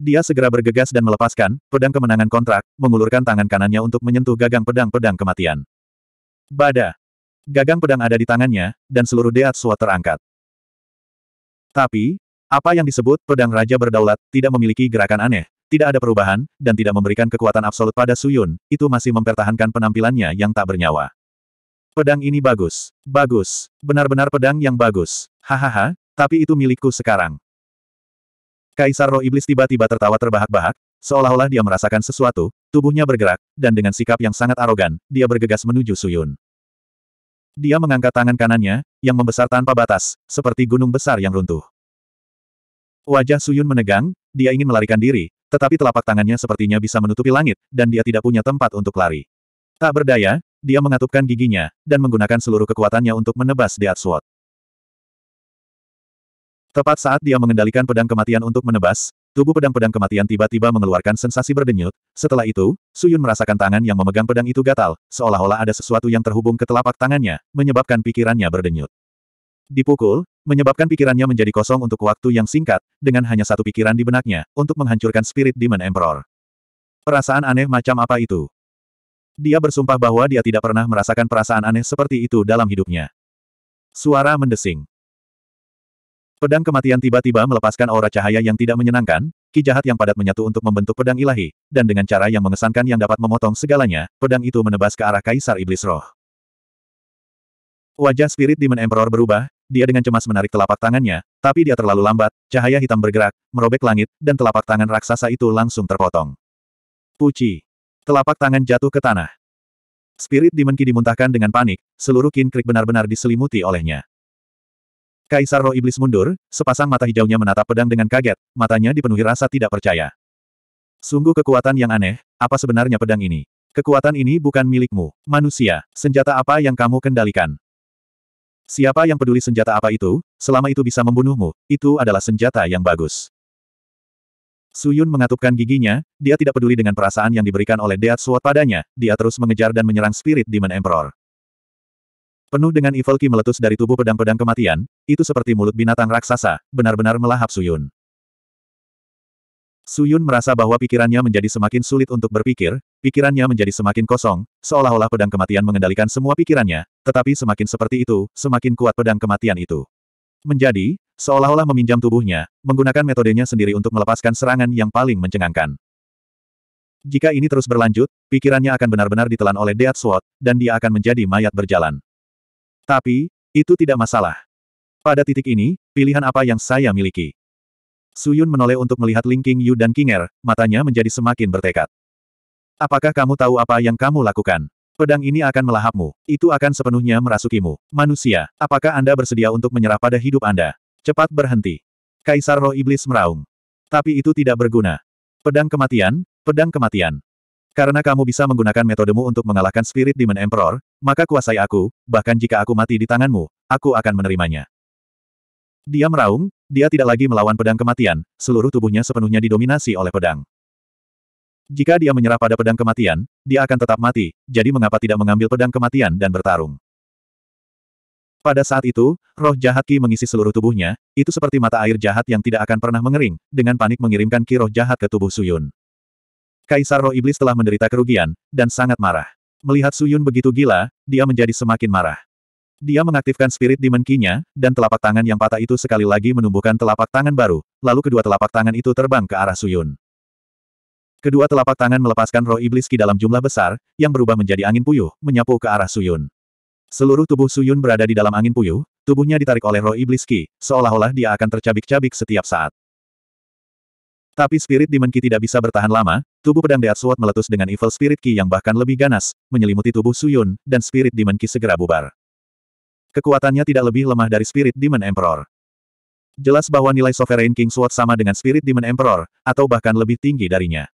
Dia segera bergegas dan melepaskan, pedang kemenangan kontrak, mengulurkan tangan kanannya untuk menyentuh gagang pedang-pedang kematian. Bada! Gagang pedang ada di tangannya, dan seluruh Deat Sword terangkat. Tapi, apa yang disebut pedang raja berdaulat, tidak memiliki gerakan aneh, tidak ada perubahan, dan tidak memberikan kekuatan absolut pada Suyun, itu masih mempertahankan penampilannya yang tak bernyawa. Pedang ini bagus. Bagus. Benar-benar pedang yang bagus. Hahaha, tapi itu milikku sekarang. Kaisar roh iblis tiba-tiba tertawa terbahak-bahak, seolah-olah dia merasakan sesuatu, tubuhnya bergerak, dan dengan sikap yang sangat arogan, dia bergegas menuju Suyun. Dia mengangkat tangan kanannya, yang membesar tanpa batas, seperti gunung besar yang runtuh. Wajah Suyun menegang, dia ingin melarikan diri, tetapi telapak tangannya sepertinya bisa menutupi langit, dan dia tidak punya tempat untuk lari. Tak berdaya, dia mengatupkan giginya, dan menggunakan seluruh kekuatannya untuk menebas di Sword. Tepat saat dia mengendalikan pedang kematian untuk menebas, Tubuh pedang-pedang kematian tiba-tiba mengeluarkan sensasi berdenyut, setelah itu, Suyun merasakan tangan yang memegang pedang itu gatal, seolah-olah ada sesuatu yang terhubung ke telapak tangannya, menyebabkan pikirannya berdenyut. Dipukul, menyebabkan pikirannya menjadi kosong untuk waktu yang singkat, dengan hanya satu pikiran di benaknya, untuk menghancurkan spirit Demon Emperor. Perasaan aneh macam apa itu? Dia bersumpah bahwa dia tidak pernah merasakan perasaan aneh seperti itu dalam hidupnya. Suara mendesing. Pedang kematian tiba-tiba melepaskan aura cahaya yang tidak menyenangkan, ki jahat yang padat menyatu untuk membentuk pedang ilahi, dan dengan cara yang mengesankan yang dapat memotong segalanya, pedang itu menebas ke arah Kaisar Iblis Roh. Wajah Spirit Demon Emperor berubah, dia dengan cemas menarik telapak tangannya, tapi dia terlalu lambat, cahaya hitam bergerak, merobek langit, dan telapak tangan raksasa itu langsung terpotong. Puci. Telapak tangan jatuh ke tanah. Spirit Demon Ki dimuntahkan dengan panik, seluruh kin krik benar-benar diselimuti olehnya. Kaisar roh iblis mundur, sepasang mata hijaunya menatap pedang dengan kaget, matanya dipenuhi rasa tidak percaya. Sungguh kekuatan yang aneh, apa sebenarnya pedang ini? Kekuatan ini bukan milikmu, manusia, senjata apa yang kamu kendalikan? Siapa yang peduli senjata apa itu, selama itu bisa membunuhmu, itu adalah senjata yang bagus. Suyun mengatupkan giginya, dia tidak peduli dengan perasaan yang diberikan oleh Deat Sword padanya, dia terus mengejar dan menyerang Spirit Demon Emperor. Penuh dengan evil ki meletus dari tubuh pedang-pedang kematian, itu seperti mulut binatang raksasa, benar-benar melahap Suyun. Suyun merasa bahwa pikirannya menjadi semakin sulit untuk berpikir, pikirannya menjadi semakin kosong, seolah-olah pedang kematian mengendalikan semua pikirannya, tetapi semakin seperti itu, semakin kuat pedang kematian itu. Menjadi, seolah-olah meminjam tubuhnya, menggunakan metodenya sendiri untuk melepaskan serangan yang paling mencengangkan. Jika ini terus berlanjut, pikirannya akan benar-benar ditelan oleh Deat Sword, dan dia akan menjadi mayat berjalan. Tapi, itu tidak masalah. Pada titik ini, pilihan apa yang saya miliki? Suyun menoleh untuk melihat Ling King Yu dan Kinger, matanya menjadi semakin bertekad. Apakah kamu tahu apa yang kamu lakukan? Pedang ini akan melahapmu, itu akan sepenuhnya merasukimu. Manusia, apakah Anda bersedia untuk menyerah pada hidup Anda? Cepat berhenti. Kaisar roh iblis meraung. Tapi itu tidak berguna. Pedang kematian, pedang kematian. Karena kamu bisa menggunakan metodemu untuk mengalahkan Spirit Demon Emperor, maka kuasai aku, bahkan jika aku mati di tanganmu, aku akan menerimanya. Dia meraung, dia tidak lagi melawan pedang kematian, seluruh tubuhnya sepenuhnya didominasi oleh pedang. Jika dia menyerah pada pedang kematian, dia akan tetap mati, jadi mengapa tidak mengambil pedang kematian dan bertarung? Pada saat itu, roh jahat Ki mengisi seluruh tubuhnya, itu seperti mata air jahat yang tidak akan pernah mengering, dengan panik mengirimkan Ki roh jahat ke tubuh Suyun. Kaisar roh iblis telah menderita kerugian, dan sangat marah. Melihat Suyun begitu gila, dia menjadi semakin marah. Dia mengaktifkan spirit demon kinya, dan telapak tangan yang patah itu sekali lagi menumbuhkan telapak tangan baru, lalu kedua telapak tangan itu terbang ke arah Suyun. Kedua telapak tangan melepaskan roh iblis ki dalam jumlah besar, yang berubah menjadi angin puyuh, menyapu ke arah Suyun. Seluruh tubuh Suyun berada di dalam angin puyuh, tubuhnya ditarik oleh roh iblis ki, seolah-olah dia akan tercabik-cabik setiap saat. Tapi spirit demon tidak bisa bertahan lama, Tubuh pedang Death Sword meletus dengan Evil Spirit Ki yang bahkan lebih ganas, menyelimuti tubuh Suyun, dan Spirit Demon Ki segera bubar. Kekuatannya tidak lebih lemah dari Spirit Demon Emperor. Jelas bahwa nilai Sovereign King Sword sama dengan Spirit Demon Emperor, atau bahkan lebih tinggi darinya.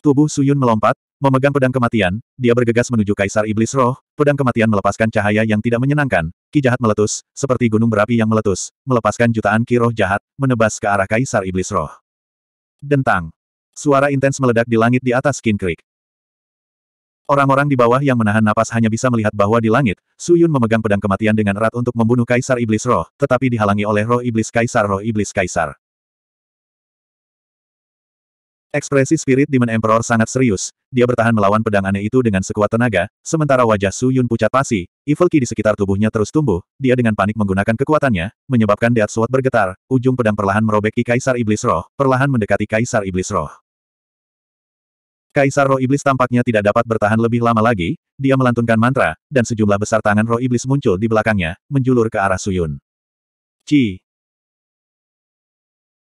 Tubuh Suyun melompat, memegang pedang kematian, dia bergegas menuju Kaisar Iblis Roh, pedang kematian melepaskan cahaya yang tidak menyenangkan, ki jahat meletus, seperti gunung berapi yang meletus, melepaskan jutaan ki roh jahat, menebas ke arah Kaisar Iblis Roh. Dentang. Suara intens meledak di langit di atas Skin Creek. Orang-orang di bawah yang menahan napas hanya bisa melihat bahwa di langit, Su Yun memegang pedang kematian dengan erat untuk membunuh Kaisar Iblis Roh, tetapi dihalangi oleh roh Iblis Kaisar Roh Iblis Kaisar. Ekspresi spirit Demon Emperor sangat serius, dia bertahan melawan pedang aneh itu dengan sekuat tenaga, sementara wajah Su Yun pucat pasi, evil ki di sekitar tubuhnya terus tumbuh, dia dengan panik menggunakan kekuatannya, menyebabkan Death Sword bergetar, ujung pedang perlahan merobek ki Kaisar Iblis Roh, perlahan mendekati Kaisar Iblis Roh. Kaisar Roh Iblis tampaknya tidak dapat bertahan lebih lama lagi, dia melantunkan mantra, dan sejumlah besar tangan Roh Iblis muncul di belakangnya, menjulur ke arah Suyun. Ci.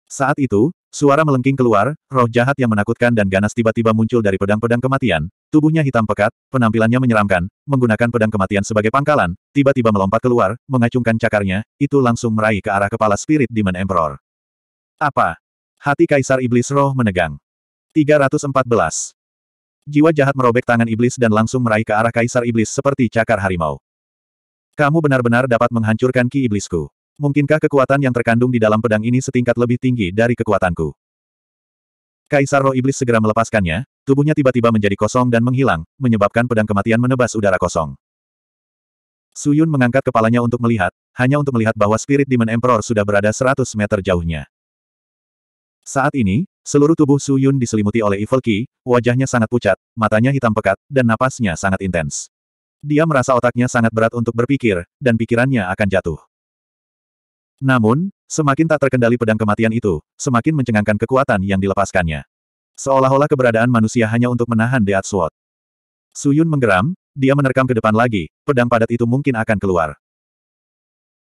Saat itu, Suara melengking keluar, roh jahat yang menakutkan dan ganas tiba-tiba muncul dari pedang-pedang kematian, tubuhnya hitam pekat, penampilannya menyeramkan, menggunakan pedang kematian sebagai pangkalan, tiba-tiba melompat keluar, mengacungkan cakarnya, itu langsung meraih ke arah kepala Spirit Demon Emperor. Apa? Hati Kaisar Iblis Roh menegang. 314. Jiwa jahat merobek tangan iblis dan langsung meraih ke arah Kaisar Iblis seperti cakar harimau. Kamu benar-benar dapat menghancurkan ki iblisku. Mungkinkah kekuatan yang terkandung di dalam pedang ini setingkat lebih tinggi dari kekuatanku? Kaisar roh iblis segera melepaskannya, tubuhnya tiba-tiba menjadi kosong dan menghilang, menyebabkan pedang kematian menebas udara kosong. Suyun mengangkat kepalanya untuk melihat, hanya untuk melihat bahwa Spirit Demon Emperor sudah berada 100 meter jauhnya. Saat ini, seluruh tubuh Suyun diselimuti oleh Evil Ki, wajahnya sangat pucat, matanya hitam pekat, dan napasnya sangat intens. Dia merasa otaknya sangat berat untuk berpikir, dan pikirannya akan jatuh. Namun, semakin tak terkendali pedang kematian itu, semakin mencengangkan kekuatan yang dilepaskannya. Seolah-olah keberadaan manusia hanya untuk menahan Deat Sword. Suyun menggeram, dia menerkam ke depan lagi, pedang padat itu mungkin akan keluar.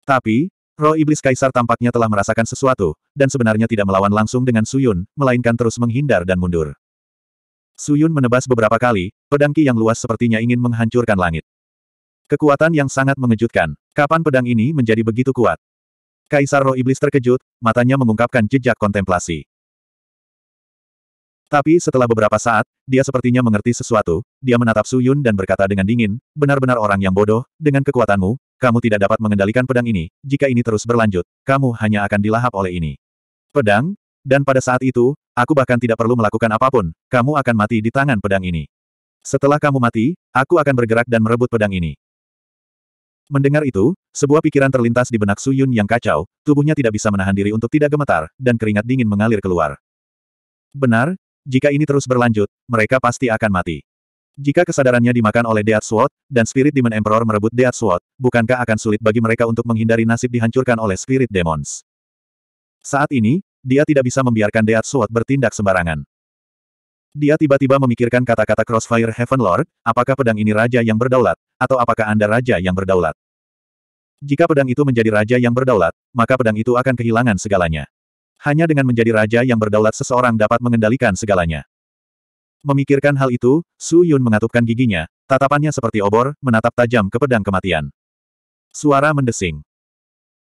Tapi, roh iblis kaisar tampaknya telah merasakan sesuatu, dan sebenarnya tidak melawan langsung dengan Suyun, melainkan terus menghindar dan mundur. Suyun menebas beberapa kali, pedang ki yang luas sepertinya ingin menghancurkan langit. Kekuatan yang sangat mengejutkan. Kapan pedang ini menjadi begitu kuat? Kaisar roh iblis terkejut, matanya mengungkapkan jejak kontemplasi. Tapi setelah beberapa saat, dia sepertinya mengerti sesuatu, dia menatap Suyun dan berkata dengan dingin, benar-benar orang yang bodoh, dengan kekuatanmu, kamu tidak dapat mengendalikan pedang ini, jika ini terus berlanjut, kamu hanya akan dilahap oleh ini. Pedang? Dan pada saat itu, aku bahkan tidak perlu melakukan apapun, kamu akan mati di tangan pedang ini. Setelah kamu mati, aku akan bergerak dan merebut pedang ini. Mendengar itu, sebuah pikiran terlintas di benak Suyun yang kacau, tubuhnya tidak bisa menahan diri untuk tidak gemetar, dan keringat dingin mengalir keluar. Benar, jika ini terus berlanjut, mereka pasti akan mati. Jika kesadarannya dimakan oleh Deat Sword, dan Spirit Demon Emperor merebut Deat Sword, bukankah akan sulit bagi mereka untuk menghindari nasib dihancurkan oleh Spirit Demons? Saat ini, dia tidak bisa membiarkan Deat Sword bertindak sembarangan. Dia tiba-tiba memikirkan kata-kata Crossfire Heaven Lord, apakah pedang ini raja yang berdaulat, atau apakah Anda raja yang berdaulat? Jika pedang itu menjadi raja yang berdaulat, maka pedang itu akan kehilangan segalanya. Hanya dengan menjadi raja yang berdaulat seseorang dapat mengendalikan segalanya. Memikirkan hal itu, Su Yun mengatupkan giginya, tatapannya seperti obor, menatap tajam ke pedang kematian. Suara mendesing.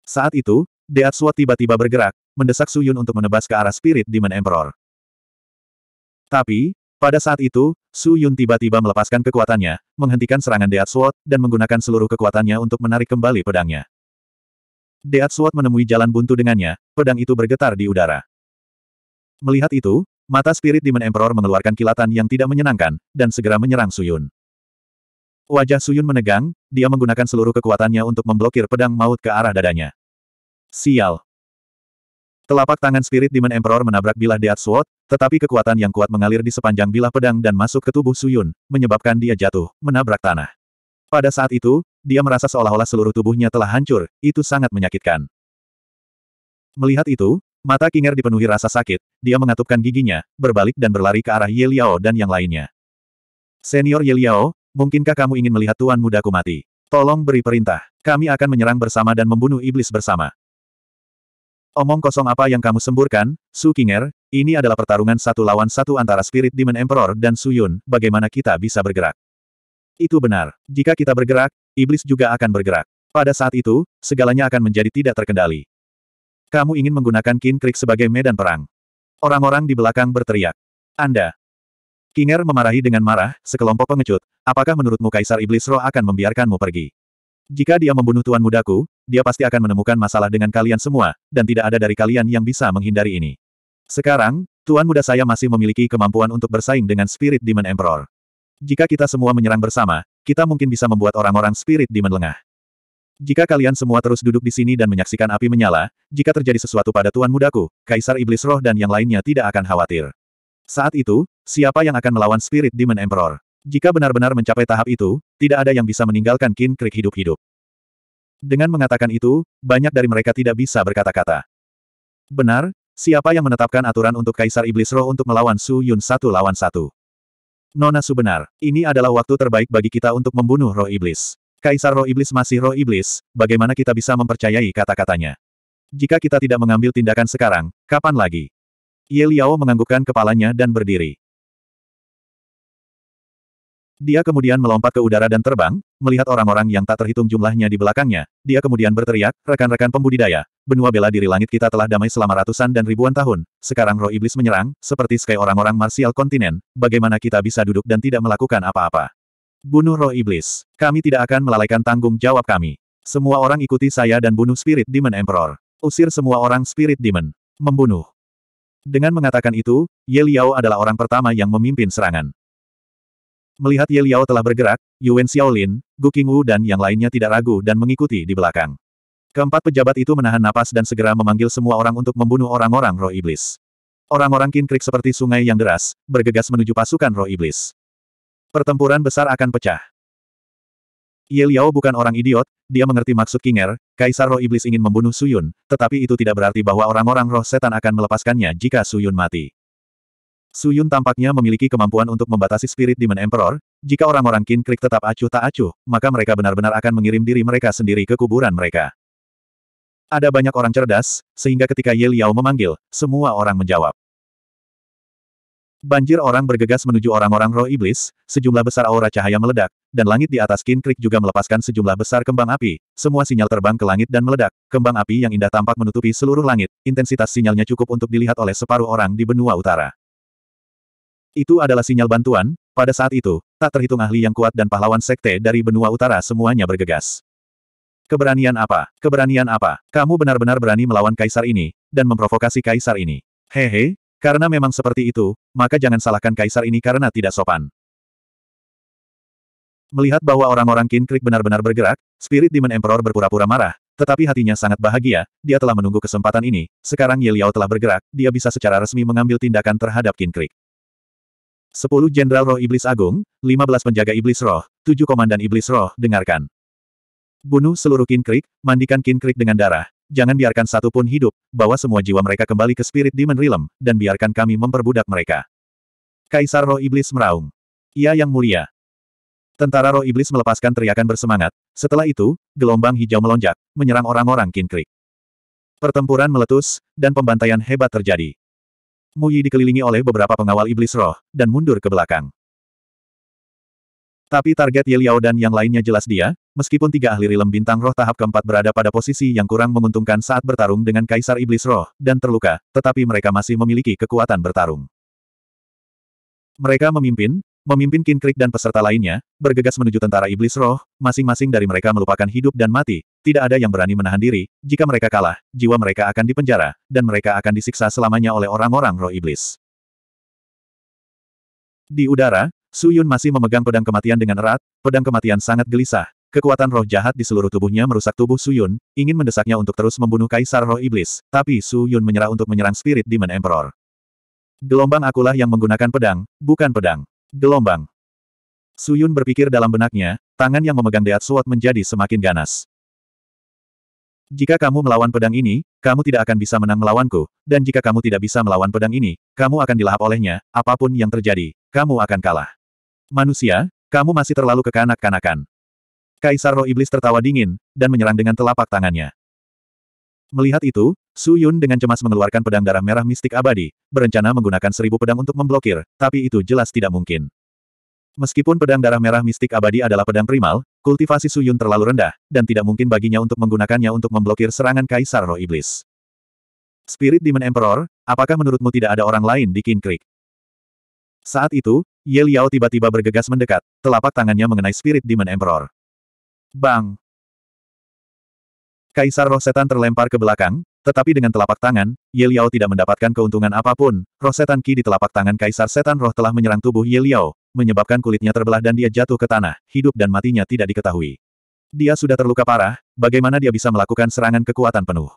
Saat itu, Deat Suat tiba-tiba bergerak, mendesak Su Yun untuk menebas ke arah Spirit Demon Emperor. Tapi, pada saat itu, Su Yun tiba-tiba melepaskan kekuatannya, menghentikan serangan Deat Sword, dan menggunakan seluruh kekuatannya untuk menarik kembali pedangnya. Deat Sword menemui jalan buntu dengannya, pedang itu bergetar di udara. Melihat itu, mata Spirit Demon Emperor mengeluarkan kilatan yang tidak menyenangkan, dan segera menyerang Su Yun. Wajah Su Yun menegang, dia menggunakan seluruh kekuatannya untuk memblokir pedang maut ke arah dadanya. Sial, Telapak tangan Spirit Demon Emperor menabrak bilah Death Sword, tetapi kekuatan yang kuat mengalir di sepanjang bilah pedang dan masuk ke tubuh Suyun, menyebabkan dia jatuh, menabrak tanah. Pada saat itu, dia merasa seolah-olah seluruh tubuhnya telah hancur, itu sangat menyakitkan. Melihat itu, mata Kinger dipenuhi rasa sakit, dia mengatupkan giginya, berbalik dan berlari ke arah Ye Liao dan yang lainnya. Senior Ye Liao, mungkinkah kamu ingin melihat tuan mudaku mati? Tolong beri perintah, kami akan menyerang bersama dan membunuh iblis bersama. Omong kosong apa yang kamu semburkan, Su Kinger, ini adalah pertarungan satu lawan satu antara Spirit Demon Emperor dan Su Yun, bagaimana kita bisa bergerak. Itu benar. Jika kita bergerak, iblis juga akan bergerak. Pada saat itu, segalanya akan menjadi tidak terkendali. Kamu ingin menggunakan King Krik sebagai medan perang. Orang-orang di belakang berteriak. Anda. Kinger memarahi dengan marah, sekelompok pengecut. Apakah menurutmu Kaisar Iblis Roh akan membiarkanmu pergi? Jika dia membunuh tuan mudaku, dia pasti akan menemukan masalah dengan kalian semua, dan tidak ada dari kalian yang bisa menghindari ini. Sekarang, tuan muda saya masih memiliki kemampuan untuk bersaing dengan Spirit Demon Emperor. Jika kita semua menyerang bersama, kita mungkin bisa membuat orang-orang Spirit Demon lengah. Jika kalian semua terus duduk di sini dan menyaksikan api menyala, jika terjadi sesuatu pada tuan mudaku, Kaisar Iblis Roh dan yang lainnya tidak akan khawatir. Saat itu, siapa yang akan melawan Spirit Demon Emperor? Jika benar-benar mencapai tahap itu, tidak ada yang bisa meninggalkan Kin Krik hidup-hidup. Dengan mengatakan itu, banyak dari mereka tidak bisa berkata-kata. Benar, siapa yang menetapkan aturan untuk Kaisar Iblis Roh untuk melawan Su Yun satu lawan satu? Nona Su benar, ini adalah waktu terbaik bagi kita untuk membunuh roh iblis. Kaisar roh iblis masih roh iblis, bagaimana kita bisa mempercayai kata-katanya? Jika kita tidak mengambil tindakan sekarang, kapan lagi? Ye Liao menganggukkan kepalanya dan berdiri. Dia kemudian melompat ke udara dan terbang, melihat orang-orang yang tak terhitung jumlahnya di belakangnya. Dia kemudian berteriak, rekan-rekan pembudidaya, benua bela diri langit kita telah damai selama ratusan dan ribuan tahun. Sekarang roh iblis menyerang, seperti sekai orang-orang marsial kontinen, bagaimana kita bisa duduk dan tidak melakukan apa-apa? Bunuh roh iblis. Kami tidak akan melalaikan tanggung jawab kami. Semua orang ikuti saya dan bunuh Spirit Demon Emperor. Usir semua orang Spirit Demon. Membunuh. Dengan mengatakan itu, Ye Liao adalah orang pertama yang memimpin serangan. Melihat Ye Liao telah bergerak, Yuan Xiaolin, Gu Qingwu dan yang lainnya tidak ragu dan mengikuti di belakang. Keempat pejabat itu menahan napas dan segera memanggil semua orang untuk membunuh orang-orang roh iblis. Orang-orang kinkrik seperti sungai yang deras, bergegas menuju pasukan roh iblis. Pertempuran besar akan pecah. Ye Liao bukan orang idiot, dia mengerti maksud Kinger, Kaisar roh iblis ingin membunuh Suyun, tetapi itu tidak berarti bahwa orang-orang roh setan akan melepaskannya jika Suyun mati. Su Yun tampaknya memiliki kemampuan untuk membatasi Spirit Demon Emperor, jika orang-orang Kin Creek tetap acuh tak acuh, maka mereka benar-benar akan mengirim diri mereka sendiri ke kuburan mereka. Ada banyak orang cerdas, sehingga ketika Ye Liao memanggil, semua orang menjawab. Banjir orang bergegas menuju orang-orang roh iblis, sejumlah besar aura cahaya meledak, dan langit di atas Kin Creek juga melepaskan sejumlah besar kembang api, semua sinyal terbang ke langit dan meledak, kembang api yang indah tampak menutupi seluruh langit, intensitas sinyalnya cukup untuk dilihat oleh separuh orang di benua utara. Itu adalah sinyal bantuan, pada saat itu, tak terhitung ahli yang kuat dan pahlawan sekte dari benua utara semuanya bergegas. Keberanian apa? Keberanian apa? Kamu benar-benar berani melawan kaisar ini, dan memprovokasi kaisar ini. Hehe, karena memang seperti itu, maka jangan salahkan kaisar ini karena tidak sopan. Melihat bahwa orang-orang Kinkrik benar-benar bergerak, Spirit Demon Emperor berpura-pura marah, tetapi hatinya sangat bahagia, dia telah menunggu kesempatan ini, sekarang Yeliao telah bergerak, dia bisa secara resmi mengambil tindakan terhadap Kinkrik. 10 Jenderal Roh Iblis Agung, 15 Penjaga Iblis Roh, 7 Komandan Iblis Roh, dengarkan. Bunuh seluruh Kin mandikan Kin dengan darah, jangan biarkan satu pun hidup, bawa semua jiwa mereka kembali ke Spirit Demon Realm, dan biarkan kami memperbudak mereka. Kaisar Roh Iblis meraung. Ia yang mulia. Tentara Roh Iblis melepaskan teriakan bersemangat, setelah itu, gelombang hijau melonjak, menyerang orang-orang Kin Pertempuran meletus, dan pembantaian hebat terjadi. Muyi dikelilingi oleh beberapa pengawal iblis roh, dan mundur ke belakang. Tapi target Ye Liao dan yang lainnya jelas dia, meskipun tiga ahli rilem bintang roh tahap keempat berada pada posisi yang kurang menguntungkan saat bertarung dengan Kaisar Iblis Roh, dan terluka, tetapi mereka masih memiliki kekuatan bertarung. Mereka memimpin, memimpin Kinkrik dan peserta lainnya, bergegas menuju tentara iblis roh, masing-masing dari mereka melupakan hidup dan mati, tidak ada yang berani menahan diri, jika mereka kalah, jiwa mereka akan dipenjara, dan mereka akan disiksa selamanya oleh orang-orang roh iblis. Di udara, Su Yun masih memegang pedang kematian dengan erat, pedang kematian sangat gelisah, Kekuatan roh jahat di seluruh tubuhnya merusak tubuh Su Yun, ingin mendesaknya untuk terus membunuh Kaisar Roh Iblis, tapi Su Yun menyerah untuk menyerang Spirit Demon Emperor. Gelombang akulah yang menggunakan pedang, bukan pedang. Gelombang. Suyun berpikir dalam benaknya, tangan yang memegang Deat Sword menjadi semakin ganas. Jika kamu melawan pedang ini, kamu tidak akan bisa menang melawanku, dan jika kamu tidak bisa melawan pedang ini, kamu akan dilahap olehnya, apapun yang terjadi, kamu akan kalah. Manusia, kamu masih terlalu kekanak-kanakan. Kaisar roh iblis tertawa dingin, dan menyerang dengan telapak tangannya. Melihat itu, Su Yun dengan cemas mengeluarkan pedang darah merah mistik abadi, berencana menggunakan seribu pedang untuk memblokir, tapi itu jelas tidak mungkin. Meskipun pedang darah merah mistik abadi adalah pedang primal, kultivasi Su Yun terlalu rendah, dan tidak mungkin baginya untuk menggunakannya untuk memblokir serangan Kaisar Roh Iblis. Spirit Demon Emperor, apakah menurutmu tidak ada orang lain di King Creek? Saat itu, Ye Liao tiba-tiba bergegas mendekat, telapak tangannya mengenai Spirit Demon Emperor. Bang! Kaisar roh setan terlempar ke belakang, tetapi dengan telapak tangan, Ye Liao tidak mendapatkan keuntungan apapun. Roh setan Qi di telapak tangan Kaisar Setan Roh telah menyerang tubuh Ye Liao, menyebabkan kulitnya terbelah dan dia jatuh ke tanah, hidup dan matinya tidak diketahui. Dia sudah terluka parah, bagaimana dia bisa melakukan serangan kekuatan penuh?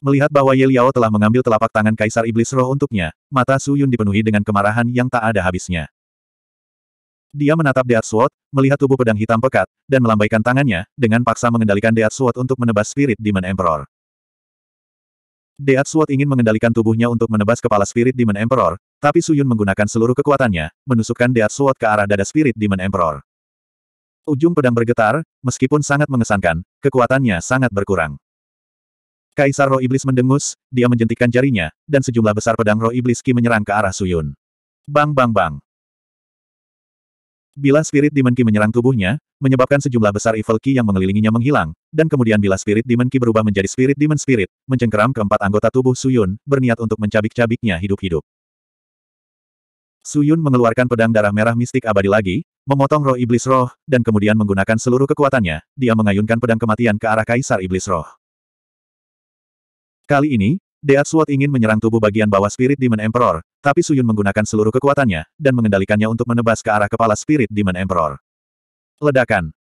Melihat bahwa Ye Liao telah mengambil telapak tangan Kaisar Iblis Roh untuknya, mata Su Yun dipenuhi dengan kemarahan yang tak ada habisnya. Dia menatap Deat Sword, melihat tubuh pedang hitam pekat, dan melambaikan tangannya, dengan paksa mengendalikan Deat Sword untuk menebas Spirit Demon Emperor. Deat Suot ingin mengendalikan tubuhnya untuk menebas kepala Spirit Demon Emperor, tapi Suyun menggunakan seluruh kekuatannya, menusukkan Deat Suot ke arah dada Spirit Demon Emperor. Ujung pedang bergetar, meskipun sangat mengesankan, kekuatannya sangat berkurang. Kaisar Roh Iblis mendengus, dia menjentikkan jarinya, dan sejumlah besar pedang Roh Iblis Ki menyerang ke arah Suyun. Bang bang bang. Bila Spirit Demon Ki menyerang tubuhnya, menyebabkan sejumlah besar Evil Ki yang mengelilinginya menghilang, dan kemudian bila Spirit Demon Ki berubah menjadi Spirit Demon Spirit, mencengkeram keempat anggota tubuh Suyun, berniat untuk mencabik-cabiknya hidup-hidup. Suyun mengeluarkan pedang darah merah mistik abadi lagi, memotong roh iblis roh, dan kemudian menggunakan seluruh kekuatannya, dia mengayunkan pedang kematian ke arah kaisar iblis roh. Kali ini, Deat Sword ingin menyerang tubuh bagian bawah Spirit Demon Emperor, tapi Suyun menggunakan seluruh kekuatannya, dan mengendalikannya untuk menebas ke arah kepala Spirit Demon Emperor. Ledakan.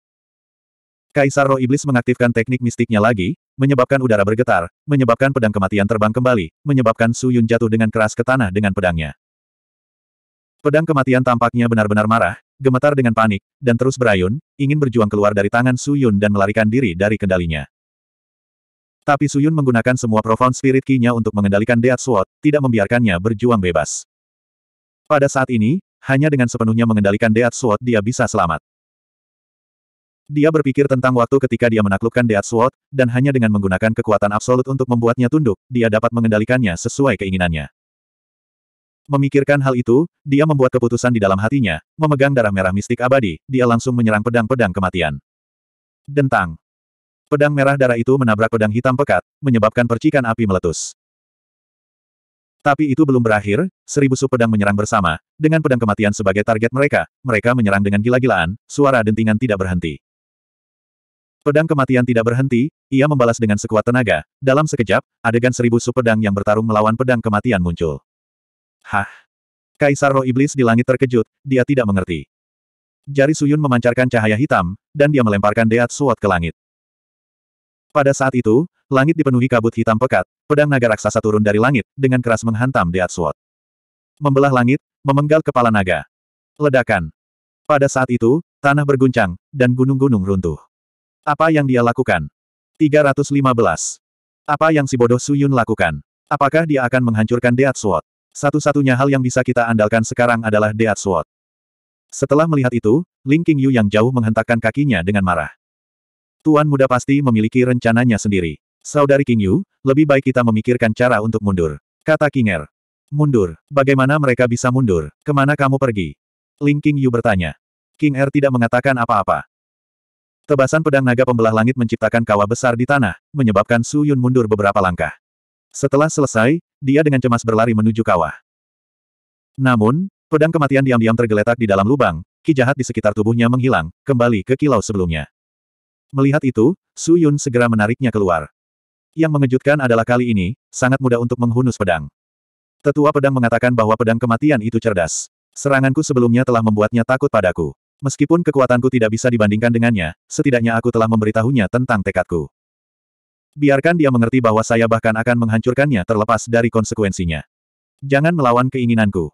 Kaisar Roh Iblis mengaktifkan teknik mistiknya lagi, menyebabkan udara bergetar, menyebabkan pedang kematian terbang kembali, menyebabkan Suyun jatuh dengan keras ke tanah dengan pedangnya. Pedang kematian tampaknya benar-benar marah, gemetar dengan panik, dan terus berayun, ingin berjuang keluar dari tangan Suyun dan melarikan diri dari kendalinya. Tapi Suyun menggunakan semua profound spirit key-nya untuk mengendalikan Deat Sword, tidak membiarkannya berjuang bebas. Pada saat ini, hanya dengan sepenuhnya mengendalikan Deat Sword dia bisa selamat. Dia berpikir tentang waktu ketika dia menaklukkan Deat Sword, dan hanya dengan menggunakan kekuatan absolut untuk membuatnya tunduk, dia dapat mengendalikannya sesuai keinginannya. Memikirkan hal itu, dia membuat keputusan di dalam hatinya, memegang darah merah mistik abadi, dia langsung menyerang pedang-pedang kematian. Dentang. Pedang merah darah itu menabrak pedang hitam pekat, menyebabkan percikan api meletus. Tapi itu belum berakhir, seribu sub pedang menyerang bersama, dengan pedang kematian sebagai target mereka, mereka menyerang dengan gila-gilaan, suara dentingan tidak berhenti. Pedang kematian tidak berhenti, ia membalas dengan sekuat tenaga, dalam sekejap, adegan seribu sub pedang yang bertarung melawan pedang kematian muncul. Hah! Kaisar roh iblis di langit terkejut, dia tidak mengerti. Jari Suyun memancarkan cahaya hitam, dan dia melemparkan Deat suat ke langit. Pada saat itu, langit dipenuhi kabut hitam pekat, pedang naga raksasa turun dari langit, dengan keras menghantam di Sword. Membelah langit, memenggal kepala naga. Ledakan. Pada saat itu, tanah berguncang, dan gunung-gunung runtuh. Apa yang dia lakukan? 315. Apa yang si bodoh Suyun lakukan? Apakah dia akan menghancurkan Deat Sword? Satu-satunya hal yang bisa kita andalkan sekarang adalah Deat Sword. Setelah melihat itu, Ling Yu yang jauh menghentakkan kakinya dengan marah. Tuan muda pasti memiliki rencananya sendiri. Saudari King Yu, lebih baik kita memikirkan cara untuk mundur. Kata King Er. Mundur. Bagaimana mereka bisa mundur? Kemana kamu pergi? Ling King Yu bertanya. King Er tidak mengatakan apa-apa. Tebasan pedang naga pembelah langit menciptakan kawah besar di tanah, menyebabkan Su Yun mundur beberapa langkah. Setelah selesai, dia dengan cemas berlari menuju kawah. Namun, pedang kematian diam-diam tergeletak di dalam lubang, ki jahat di sekitar tubuhnya menghilang, kembali ke kilau sebelumnya. Melihat itu, Su Yun segera menariknya keluar. Yang mengejutkan adalah kali ini, sangat mudah untuk menghunus pedang. Tetua pedang mengatakan bahwa pedang kematian itu cerdas. Seranganku sebelumnya telah membuatnya takut padaku. Meskipun kekuatanku tidak bisa dibandingkan dengannya, setidaknya aku telah memberitahunya tentang tekadku. Biarkan dia mengerti bahwa saya bahkan akan menghancurkannya terlepas dari konsekuensinya. Jangan melawan keinginanku.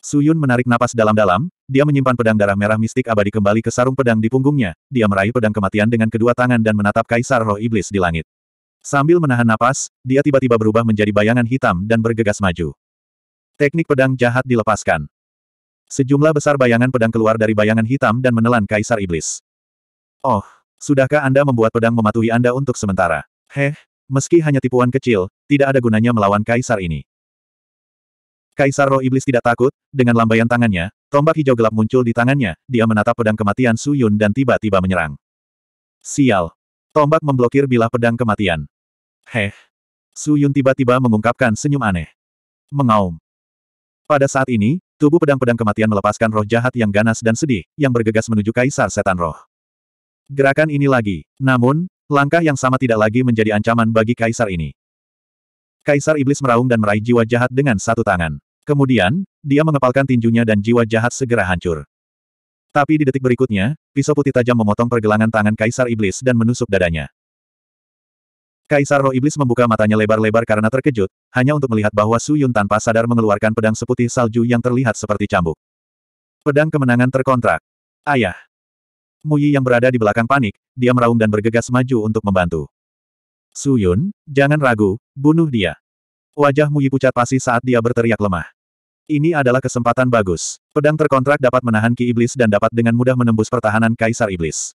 Suyun menarik napas dalam-dalam, dia menyimpan pedang darah merah mistik abadi kembali ke sarung pedang di punggungnya, dia meraih pedang kematian dengan kedua tangan dan menatap kaisar roh iblis di langit. Sambil menahan napas, dia tiba-tiba berubah menjadi bayangan hitam dan bergegas maju. Teknik pedang jahat dilepaskan. Sejumlah besar bayangan pedang keluar dari bayangan hitam dan menelan kaisar iblis. Oh, sudahkah Anda membuat pedang mematuhi Anda untuk sementara? Heh, meski hanya tipuan kecil, tidak ada gunanya melawan kaisar ini. Kaisar roh iblis tidak takut, dengan lambaian tangannya, tombak hijau gelap muncul di tangannya, dia menatap pedang kematian Su Yun dan tiba-tiba menyerang. Sial! Tombak memblokir bilah pedang kematian. Heh! Su Yun tiba-tiba mengungkapkan senyum aneh. Mengaum. Pada saat ini, tubuh pedang-pedang kematian melepaskan roh jahat yang ganas dan sedih, yang bergegas menuju Kaisar Setan Roh. Gerakan ini lagi, namun, langkah yang sama tidak lagi menjadi ancaman bagi Kaisar ini. Kaisar Iblis meraung dan meraih jiwa jahat dengan satu tangan. Kemudian, dia mengepalkan tinjunya dan jiwa jahat segera hancur. Tapi di detik berikutnya, pisau putih tajam memotong pergelangan tangan Kaisar Iblis dan menusuk dadanya. Kaisar Roh Iblis membuka matanya lebar-lebar karena terkejut, hanya untuk melihat bahwa Su Yun tanpa sadar mengeluarkan pedang seputih salju yang terlihat seperti cambuk. Pedang kemenangan terkontrak. Ayah. Muyi yang berada di belakang panik, dia meraung dan bergegas maju untuk membantu. Suyun, jangan ragu, bunuh dia. Wajah Muyi pucat pasi saat dia berteriak lemah. Ini adalah kesempatan bagus. Pedang terkontrak dapat menahan ki iblis dan dapat dengan mudah menembus pertahanan kaisar iblis.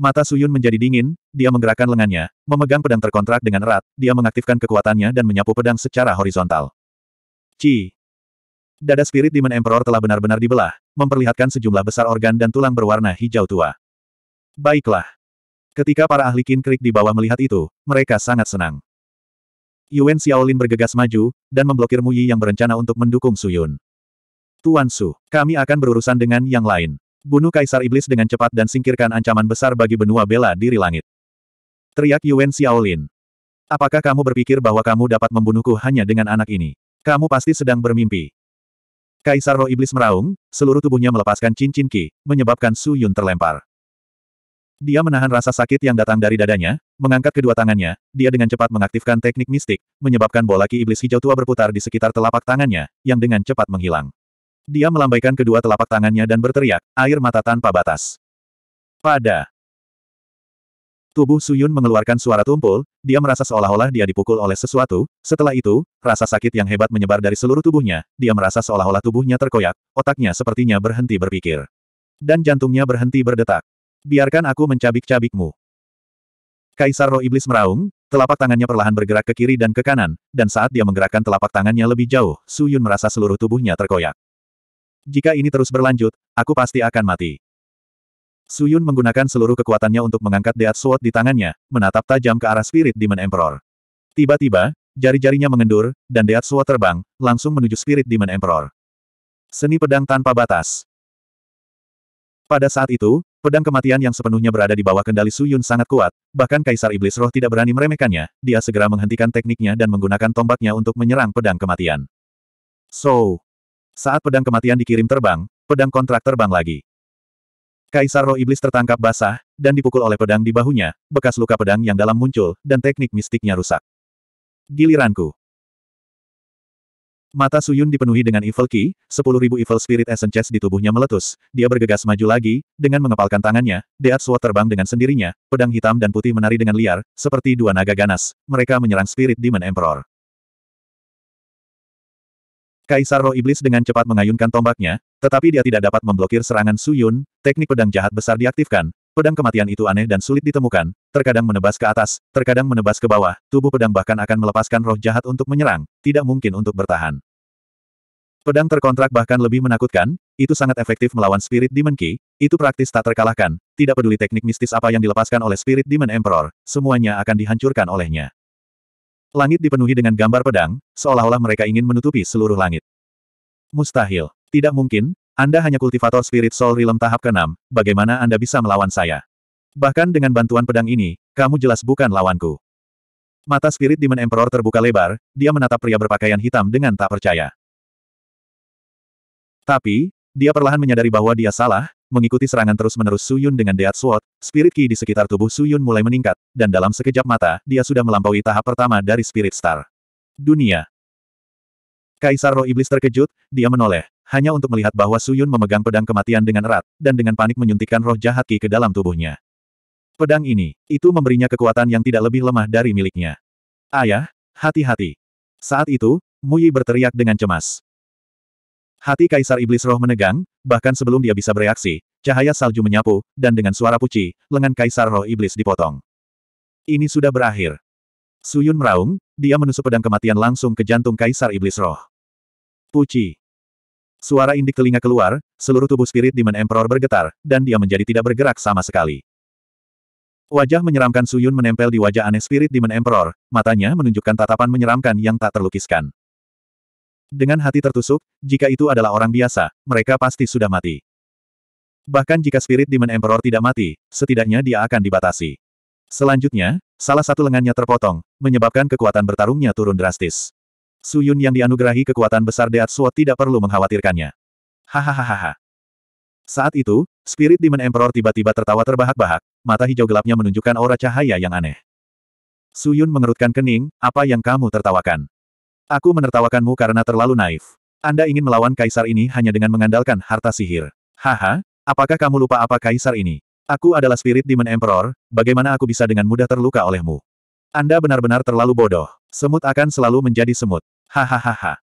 Mata Suyun menjadi dingin, dia menggerakkan lengannya, memegang pedang terkontrak dengan erat, dia mengaktifkan kekuatannya dan menyapu pedang secara horizontal. Ci. Dada Spirit Demon Emperor telah benar-benar dibelah, memperlihatkan sejumlah besar organ dan tulang berwarna hijau tua. Baiklah. Ketika para ahli krik di bawah melihat itu, mereka sangat senang. Yuan Xiaolin bergegas maju, dan memblokir Mu Yi yang berencana untuk mendukung Su Yun. Tuan Su, kami akan berurusan dengan yang lain. Bunuh Kaisar Iblis dengan cepat dan singkirkan ancaman besar bagi benua bela diri langit. Teriak Yuan Xiaolin. Apakah kamu berpikir bahwa kamu dapat membunuhku hanya dengan anak ini? Kamu pasti sedang bermimpi. Kaisar roh iblis meraung, seluruh tubuhnya melepaskan cincin ki, menyebabkan Su Yun terlempar. Dia menahan rasa sakit yang datang dari dadanya, mengangkat kedua tangannya, dia dengan cepat mengaktifkan teknik mistik, menyebabkan bola ki iblis hijau tua berputar di sekitar telapak tangannya, yang dengan cepat menghilang. Dia melambaikan kedua telapak tangannya dan berteriak, air mata tanpa batas. Pada Tubuh Suyun mengeluarkan suara tumpul, dia merasa seolah-olah dia dipukul oleh sesuatu, setelah itu, rasa sakit yang hebat menyebar dari seluruh tubuhnya, dia merasa seolah-olah tubuhnya terkoyak, otaknya sepertinya berhenti berpikir. Dan jantungnya berhenti berdetak. Biarkan aku mencabik-cabikmu. Kaisar roh iblis meraung, telapak tangannya perlahan bergerak ke kiri dan ke kanan, dan saat dia menggerakkan telapak tangannya lebih jauh, Su Yun merasa seluruh tubuhnya terkoyak. Jika ini terus berlanjut, aku pasti akan mati. Su Yun menggunakan seluruh kekuatannya untuk mengangkat Deat Sword di tangannya, menatap tajam ke arah Spirit Demon Emperor. Tiba-tiba, jari-jarinya mengendur, dan Deat Sword terbang, langsung menuju Spirit Demon Emperor. Seni pedang tanpa batas. Pada saat itu, Pedang kematian yang sepenuhnya berada di bawah kendali Su Yun sangat kuat, bahkan Kaisar Iblis Roh tidak berani meremehkannya, dia segera menghentikan tekniknya dan menggunakan tombaknya untuk menyerang pedang kematian. So, saat pedang kematian dikirim terbang, pedang kontrak terbang lagi. Kaisar Roh Iblis tertangkap basah, dan dipukul oleh pedang di bahunya, bekas luka pedang yang dalam muncul, dan teknik mistiknya rusak. Giliranku. Mata Suyun dipenuhi dengan Evil Ki, 10.000 Evil Spirit Essence di tubuhnya meletus, dia bergegas maju lagi, dengan mengepalkan tangannya, Death Sword terbang dengan sendirinya, pedang hitam dan putih menari dengan liar, seperti dua naga ganas, mereka menyerang Spirit Demon Emperor. Kaisar Roh Iblis dengan cepat mengayunkan tombaknya, tetapi dia tidak dapat memblokir serangan Suyun, teknik pedang jahat besar diaktifkan, Pedang kematian itu aneh dan sulit ditemukan, terkadang menebas ke atas, terkadang menebas ke bawah, tubuh pedang bahkan akan melepaskan roh jahat untuk menyerang, tidak mungkin untuk bertahan. Pedang terkontrak bahkan lebih menakutkan, itu sangat efektif melawan Spirit Demon Ki, itu praktis tak terkalahkan, tidak peduli teknik mistis apa yang dilepaskan oleh Spirit Demon Emperor, semuanya akan dihancurkan olehnya. Langit dipenuhi dengan gambar pedang, seolah-olah mereka ingin menutupi seluruh langit. Mustahil. Tidak mungkin, Anda hanya kultivator Spirit Soul Realm tahap ke-6, bagaimana Anda bisa melawan saya? Bahkan dengan bantuan pedang ini, kamu jelas bukan lawanku. Mata Spirit Demon Emperor terbuka lebar, dia menatap pria berpakaian hitam dengan tak percaya. Tapi, dia perlahan menyadari bahwa dia salah, mengikuti serangan terus-menerus Suyun dengan Deat Sword, Spirit Ki di sekitar tubuh Suyun mulai meningkat, dan dalam sekejap mata, dia sudah melampaui tahap pertama dari Spirit Star. Dunia. Kaisar Roh Iblis terkejut, dia menoleh, hanya untuk melihat bahwa Suyun memegang pedang kematian dengan erat, dan dengan panik menyuntikkan roh jahat Ki ke dalam tubuhnya. Pedang ini, itu memberinya kekuatan yang tidak lebih lemah dari miliknya. Ayah, hati-hati. Saat itu, Muyi berteriak dengan cemas. Hati Kaisar Iblis Roh menegang, bahkan sebelum dia bisa bereaksi, cahaya salju menyapu, dan dengan suara puci, lengan Kaisar Roh Iblis dipotong. Ini sudah berakhir. Suyun meraung, dia menusuk pedang kematian langsung ke jantung Kaisar Iblis Roh. Puci. Suara indik telinga keluar, seluruh tubuh spirit Demon Emperor bergetar, dan dia menjadi tidak bergerak sama sekali. Wajah menyeramkan Suyun menempel di wajah aneh spirit Demon Emperor, matanya menunjukkan tatapan menyeramkan yang tak terlukiskan. Dengan hati tertusuk, jika itu adalah orang biasa, mereka pasti sudah mati. Bahkan jika Spirit Demon Emperor tidak mati, setidaknya dia akan dibatasi. Selanjutnya, salah satu lengannya terpotong, menyebabkan kekuatan bertarungnya turun drastis. Suyun yang dianugerahi kekuatan besar Deat Sword tidak perlu mengkhawatirkannya. Hahaha. Saat itu, Spirit Demon Emperor tiba-tiba tertawa terbahak-bahak, mata hijau gelapnya menunjukkan aura cahaya yang aneh. Suyun mengerutkan kening, apa yang kamu tertawakan? Aku menertawakanmu karena terlalu naif. Anda ingin melawan kaisar ini hanya dengan mengandalkan harta sihir. Haha, apakah kamu lupa apa kaisar ini? Aku adalah spirit demon emperor, bagaimana aku bisa dengan mudah terluka olehmu? Anda benar-benar terlalu bodoh. Semut akan selalu menjadi semut. Hahaha.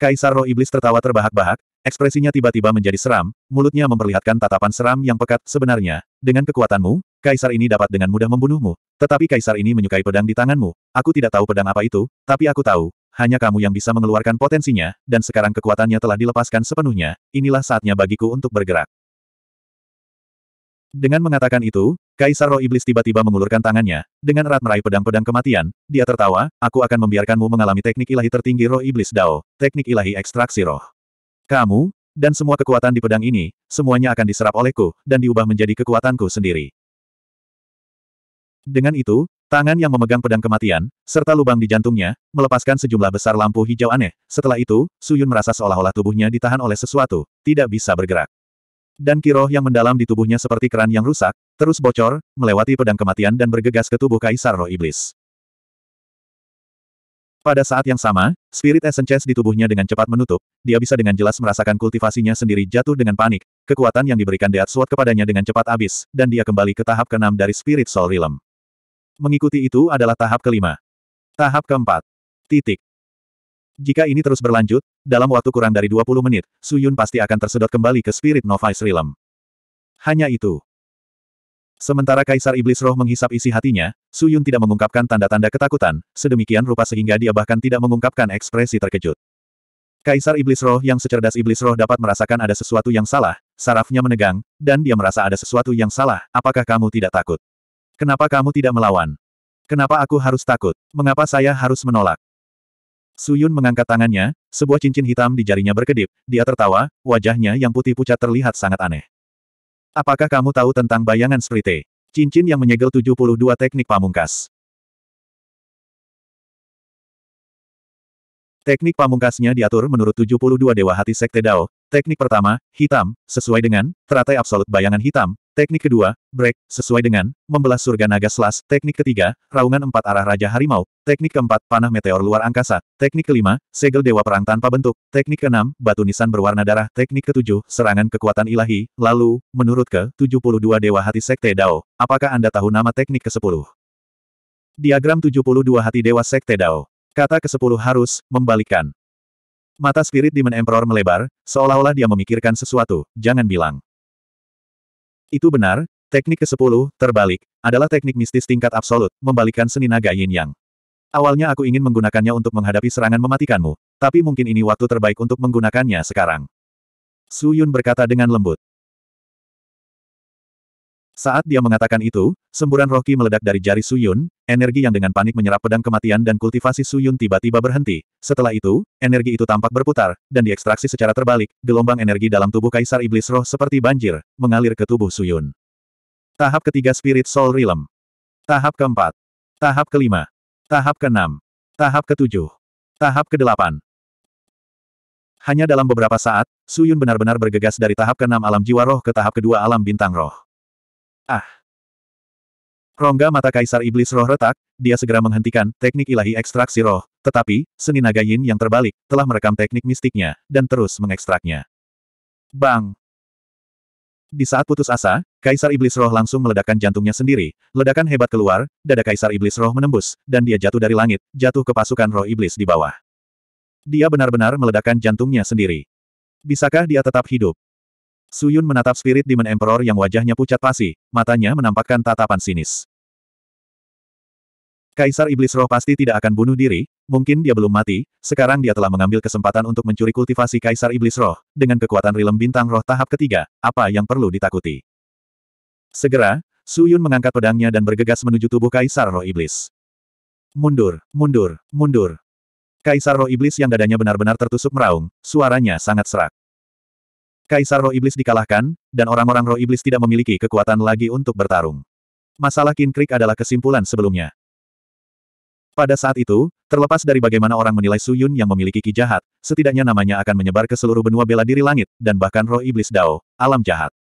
Kaisar roh iblis tertawa terbahak-bahak, ekspresinya tiba-tiba menjadi seram, mulutnya memperlihatkan tatapan seram yang pekat. Sebenarnya, dengan kekuatanmu, kaisar ini dapat dengan mudah membunuhmu, tetapi kaisar ini menyukai pedang di tanganmu. Aku tidak tahu pedang apa itu, tapi aku tahu, hanya kamu yang bisa mengeluarkan potensinya, dan sekarang kekuatannya telah dilepaskan sepenuhnya, inilah saatnya bagiku untuk bergerak. Dengan mengatakan itu, Kaisar Roh Iblis tiba-tiba mengulurkan tangannya, dengan erat meraih pedang-pedang kematian, dia tertawa, aku akan membiarkanmu mengalami teknik ilahi tertinggi Roh Iblis Dao, teknik ilahi ekstraksi roh. Kamu, dan semua kekuatan di pedang ini, semuanya akan diserap olehku, dan diubah menjadi kekuatanku sendiri. Dengan itu, tangan yang memegang pedang kematian, serta lubang di jantungnya, melepaskan sejumlah besar lampu hijau aneh. Setelah itu, Suyun merasa seolah-olah tubuhnya ditahan oleh sesuatu, tidak bisa bergerak. Dan kiroh yang mendalam di tubuhnya seperti keran yang rusak, terus bocor, melewati pedang kematian dan bergegas ke tubuh Kaisar Roh Iblis. Pada saat yang sama, spirit essence di tubuhnya dengan cepat menutup, dia bisa dengan jelas merasakan kultivasinya sendiri jatuh dengan panik, kekuatan yang diberikan Deat Sword kepadanya dengan cepat habis, dan dia kembali ke tahap keenam dari spirit soul realm. Mengikuti itu adalah tahap kelima. Tahap keempat. Titik. Jika ini terus berlanjut, dalam waktu kurang dari 20 menit, Suyun pasti akan tersedot kembali ke Spirit Novice Realm. Hanya itu. Sementara Kaisar Iblis Roh menghisap isi hatinya, Suyun tidak mengungkapkan tanda-tanda ketakutan, sedemikian rupa sehingga dia bahkan tidak mengungkapkan ekspresi terkejut. Kaisar Iblis Roh yang secerdas Iblis Roh dapat merasakan ada sesuatu yang salah, sarafnya menegang, dan dia merasa ada sesuatu yang salah, apakah kamu tidak takut? Kenapa kamu tidak melawan? Kenapa aku harus takut? Mengapa saya harus menolak? Suyun mengangkat tangannya, sebuah cincin hitam di jarinya berkedip, dia tertawa, wajahnya yang putih pucat terlihat sangat aneh. Apakah kamu tahu tentang bayangan sprite? Cincin yang menyegel 72 teknik pamungkas. Teknik pamungkasnya diatur menurut 72 Dewa Hati Sekte Dao. Teknik pertama, hitam, sesuai dengan, teratai absolut bayangan hitam, Teknik kedua, break, sesuai dengan, membelah surga naga slash. Teknik ketiga, raungan empat arah Raja Harimau. Teknik keempat, panah meteor luar angkasa. Teknik kelima, segel dewa perang tanpa bentuk. Teknik keenam, batu nisan berwarna darah. Teknik ketujuh, serangan kekuatan ilahi. Lalu, menurut ke-72 Dewa Hati Sekte Dao, apakah Anda tahu nama teknik ke-10? Diagram 72 Hati Dewa Sekte Dao. Kata ke-10 harus, membalikkan. Mata Spirit Demon Emperor melebar, seolah-olah dia memikirkan sesuatu, jangan bilang. Itu benar, teknik ke-10, terbalik, adalah teknik mistis tingkat absolut, membalikkan seni naga yin yang. Awalnya aku ingin menggunakannya untuk menghadapi serangan mematikanmu, tapi mungkin ini waktu terbaik untuk menggunakannya sekarang. Su Yun berkata dengan lembut. Saat dia mengatakan itu, semburan roh meledak dari jari Suyun, energi yang dengan panik menyerap pedang kematian dan kultivasi Suyun tiba-tiba berhenti. Setelah itu, energi itu tampak berputar, dan diekstraksi secara terbalik, gelombang energi dalam tubuh Kaisar Iblis Roh seperti banjir, mengalir ke tubuh Suyun. Tahap ketiga Spirit Soul Realm. Tahap keempat. Tahap kelima. Tahap keenam. Tahap ketujuh. Tahap kedelapan. Hanya dalam beberapa saat, Suyun benar-benar bergegas dari tahap keenam alam jiwa roh ke tahap kedua alam bintang roh. Ah! Rongga mata kaisar iblis roh retak, dia segera menghentikan teknik ilahi ekstraksi roh, tetapi, seni naga yin yang terbalik, telah merekam teknik mistiknya, dan terus mengekstraknya. Bang! Di saat putus asa, Kaisar Iblis Roh langsung meledakkan jantungnya sendiri. Ledakan hebat keluar, dada Kaisar Iblis Roh menembus, dan dia jatuh dari langit, jatuh ke pasukan roh iblis di bawah. Dia benar-benar meledakkan jantungnya sendiri. Bisakah dia tetap hidup? Suyun menatap Spirit Demon Emperor yang wajahnya pucat pasi, matanya menampakkan tatapan sinis. Kaisar Iblis Roh pasti tidak akan bunuh diri, mungkin dia belum mati, sekarang dia telah mengambil kesempatan untuk mencuri kultivasi Kaisar Iblis Roh, dengan kekuatan rilem bintang roh tahap ketiga, apa yang perlu ditakuti. Segera, Suyun mengangkat pedangnya dan bergegas menuju tubuh Kaisar Roh Iblis. Mundur, mundur, mundur. Kaisar Roh Iblis yang dadanya benar-benar tertusuk meraung, suaranya sangat serak. Kaisar roh iblis dikalahkan, dan orang-orang roh iblis tidak memiliki kekuatan lagi untuk bertarung. Masalah Kinkrik adalah kesimpulan sebelumnya. Pada saat itu, terlepas dari bagaimana orang menilai Suyun yang memiliki ki jahat, setidaknya namanya akan menyebar ke seluruh benua bela diri langit, dan bahkan roh iblis Dao, alam jahat.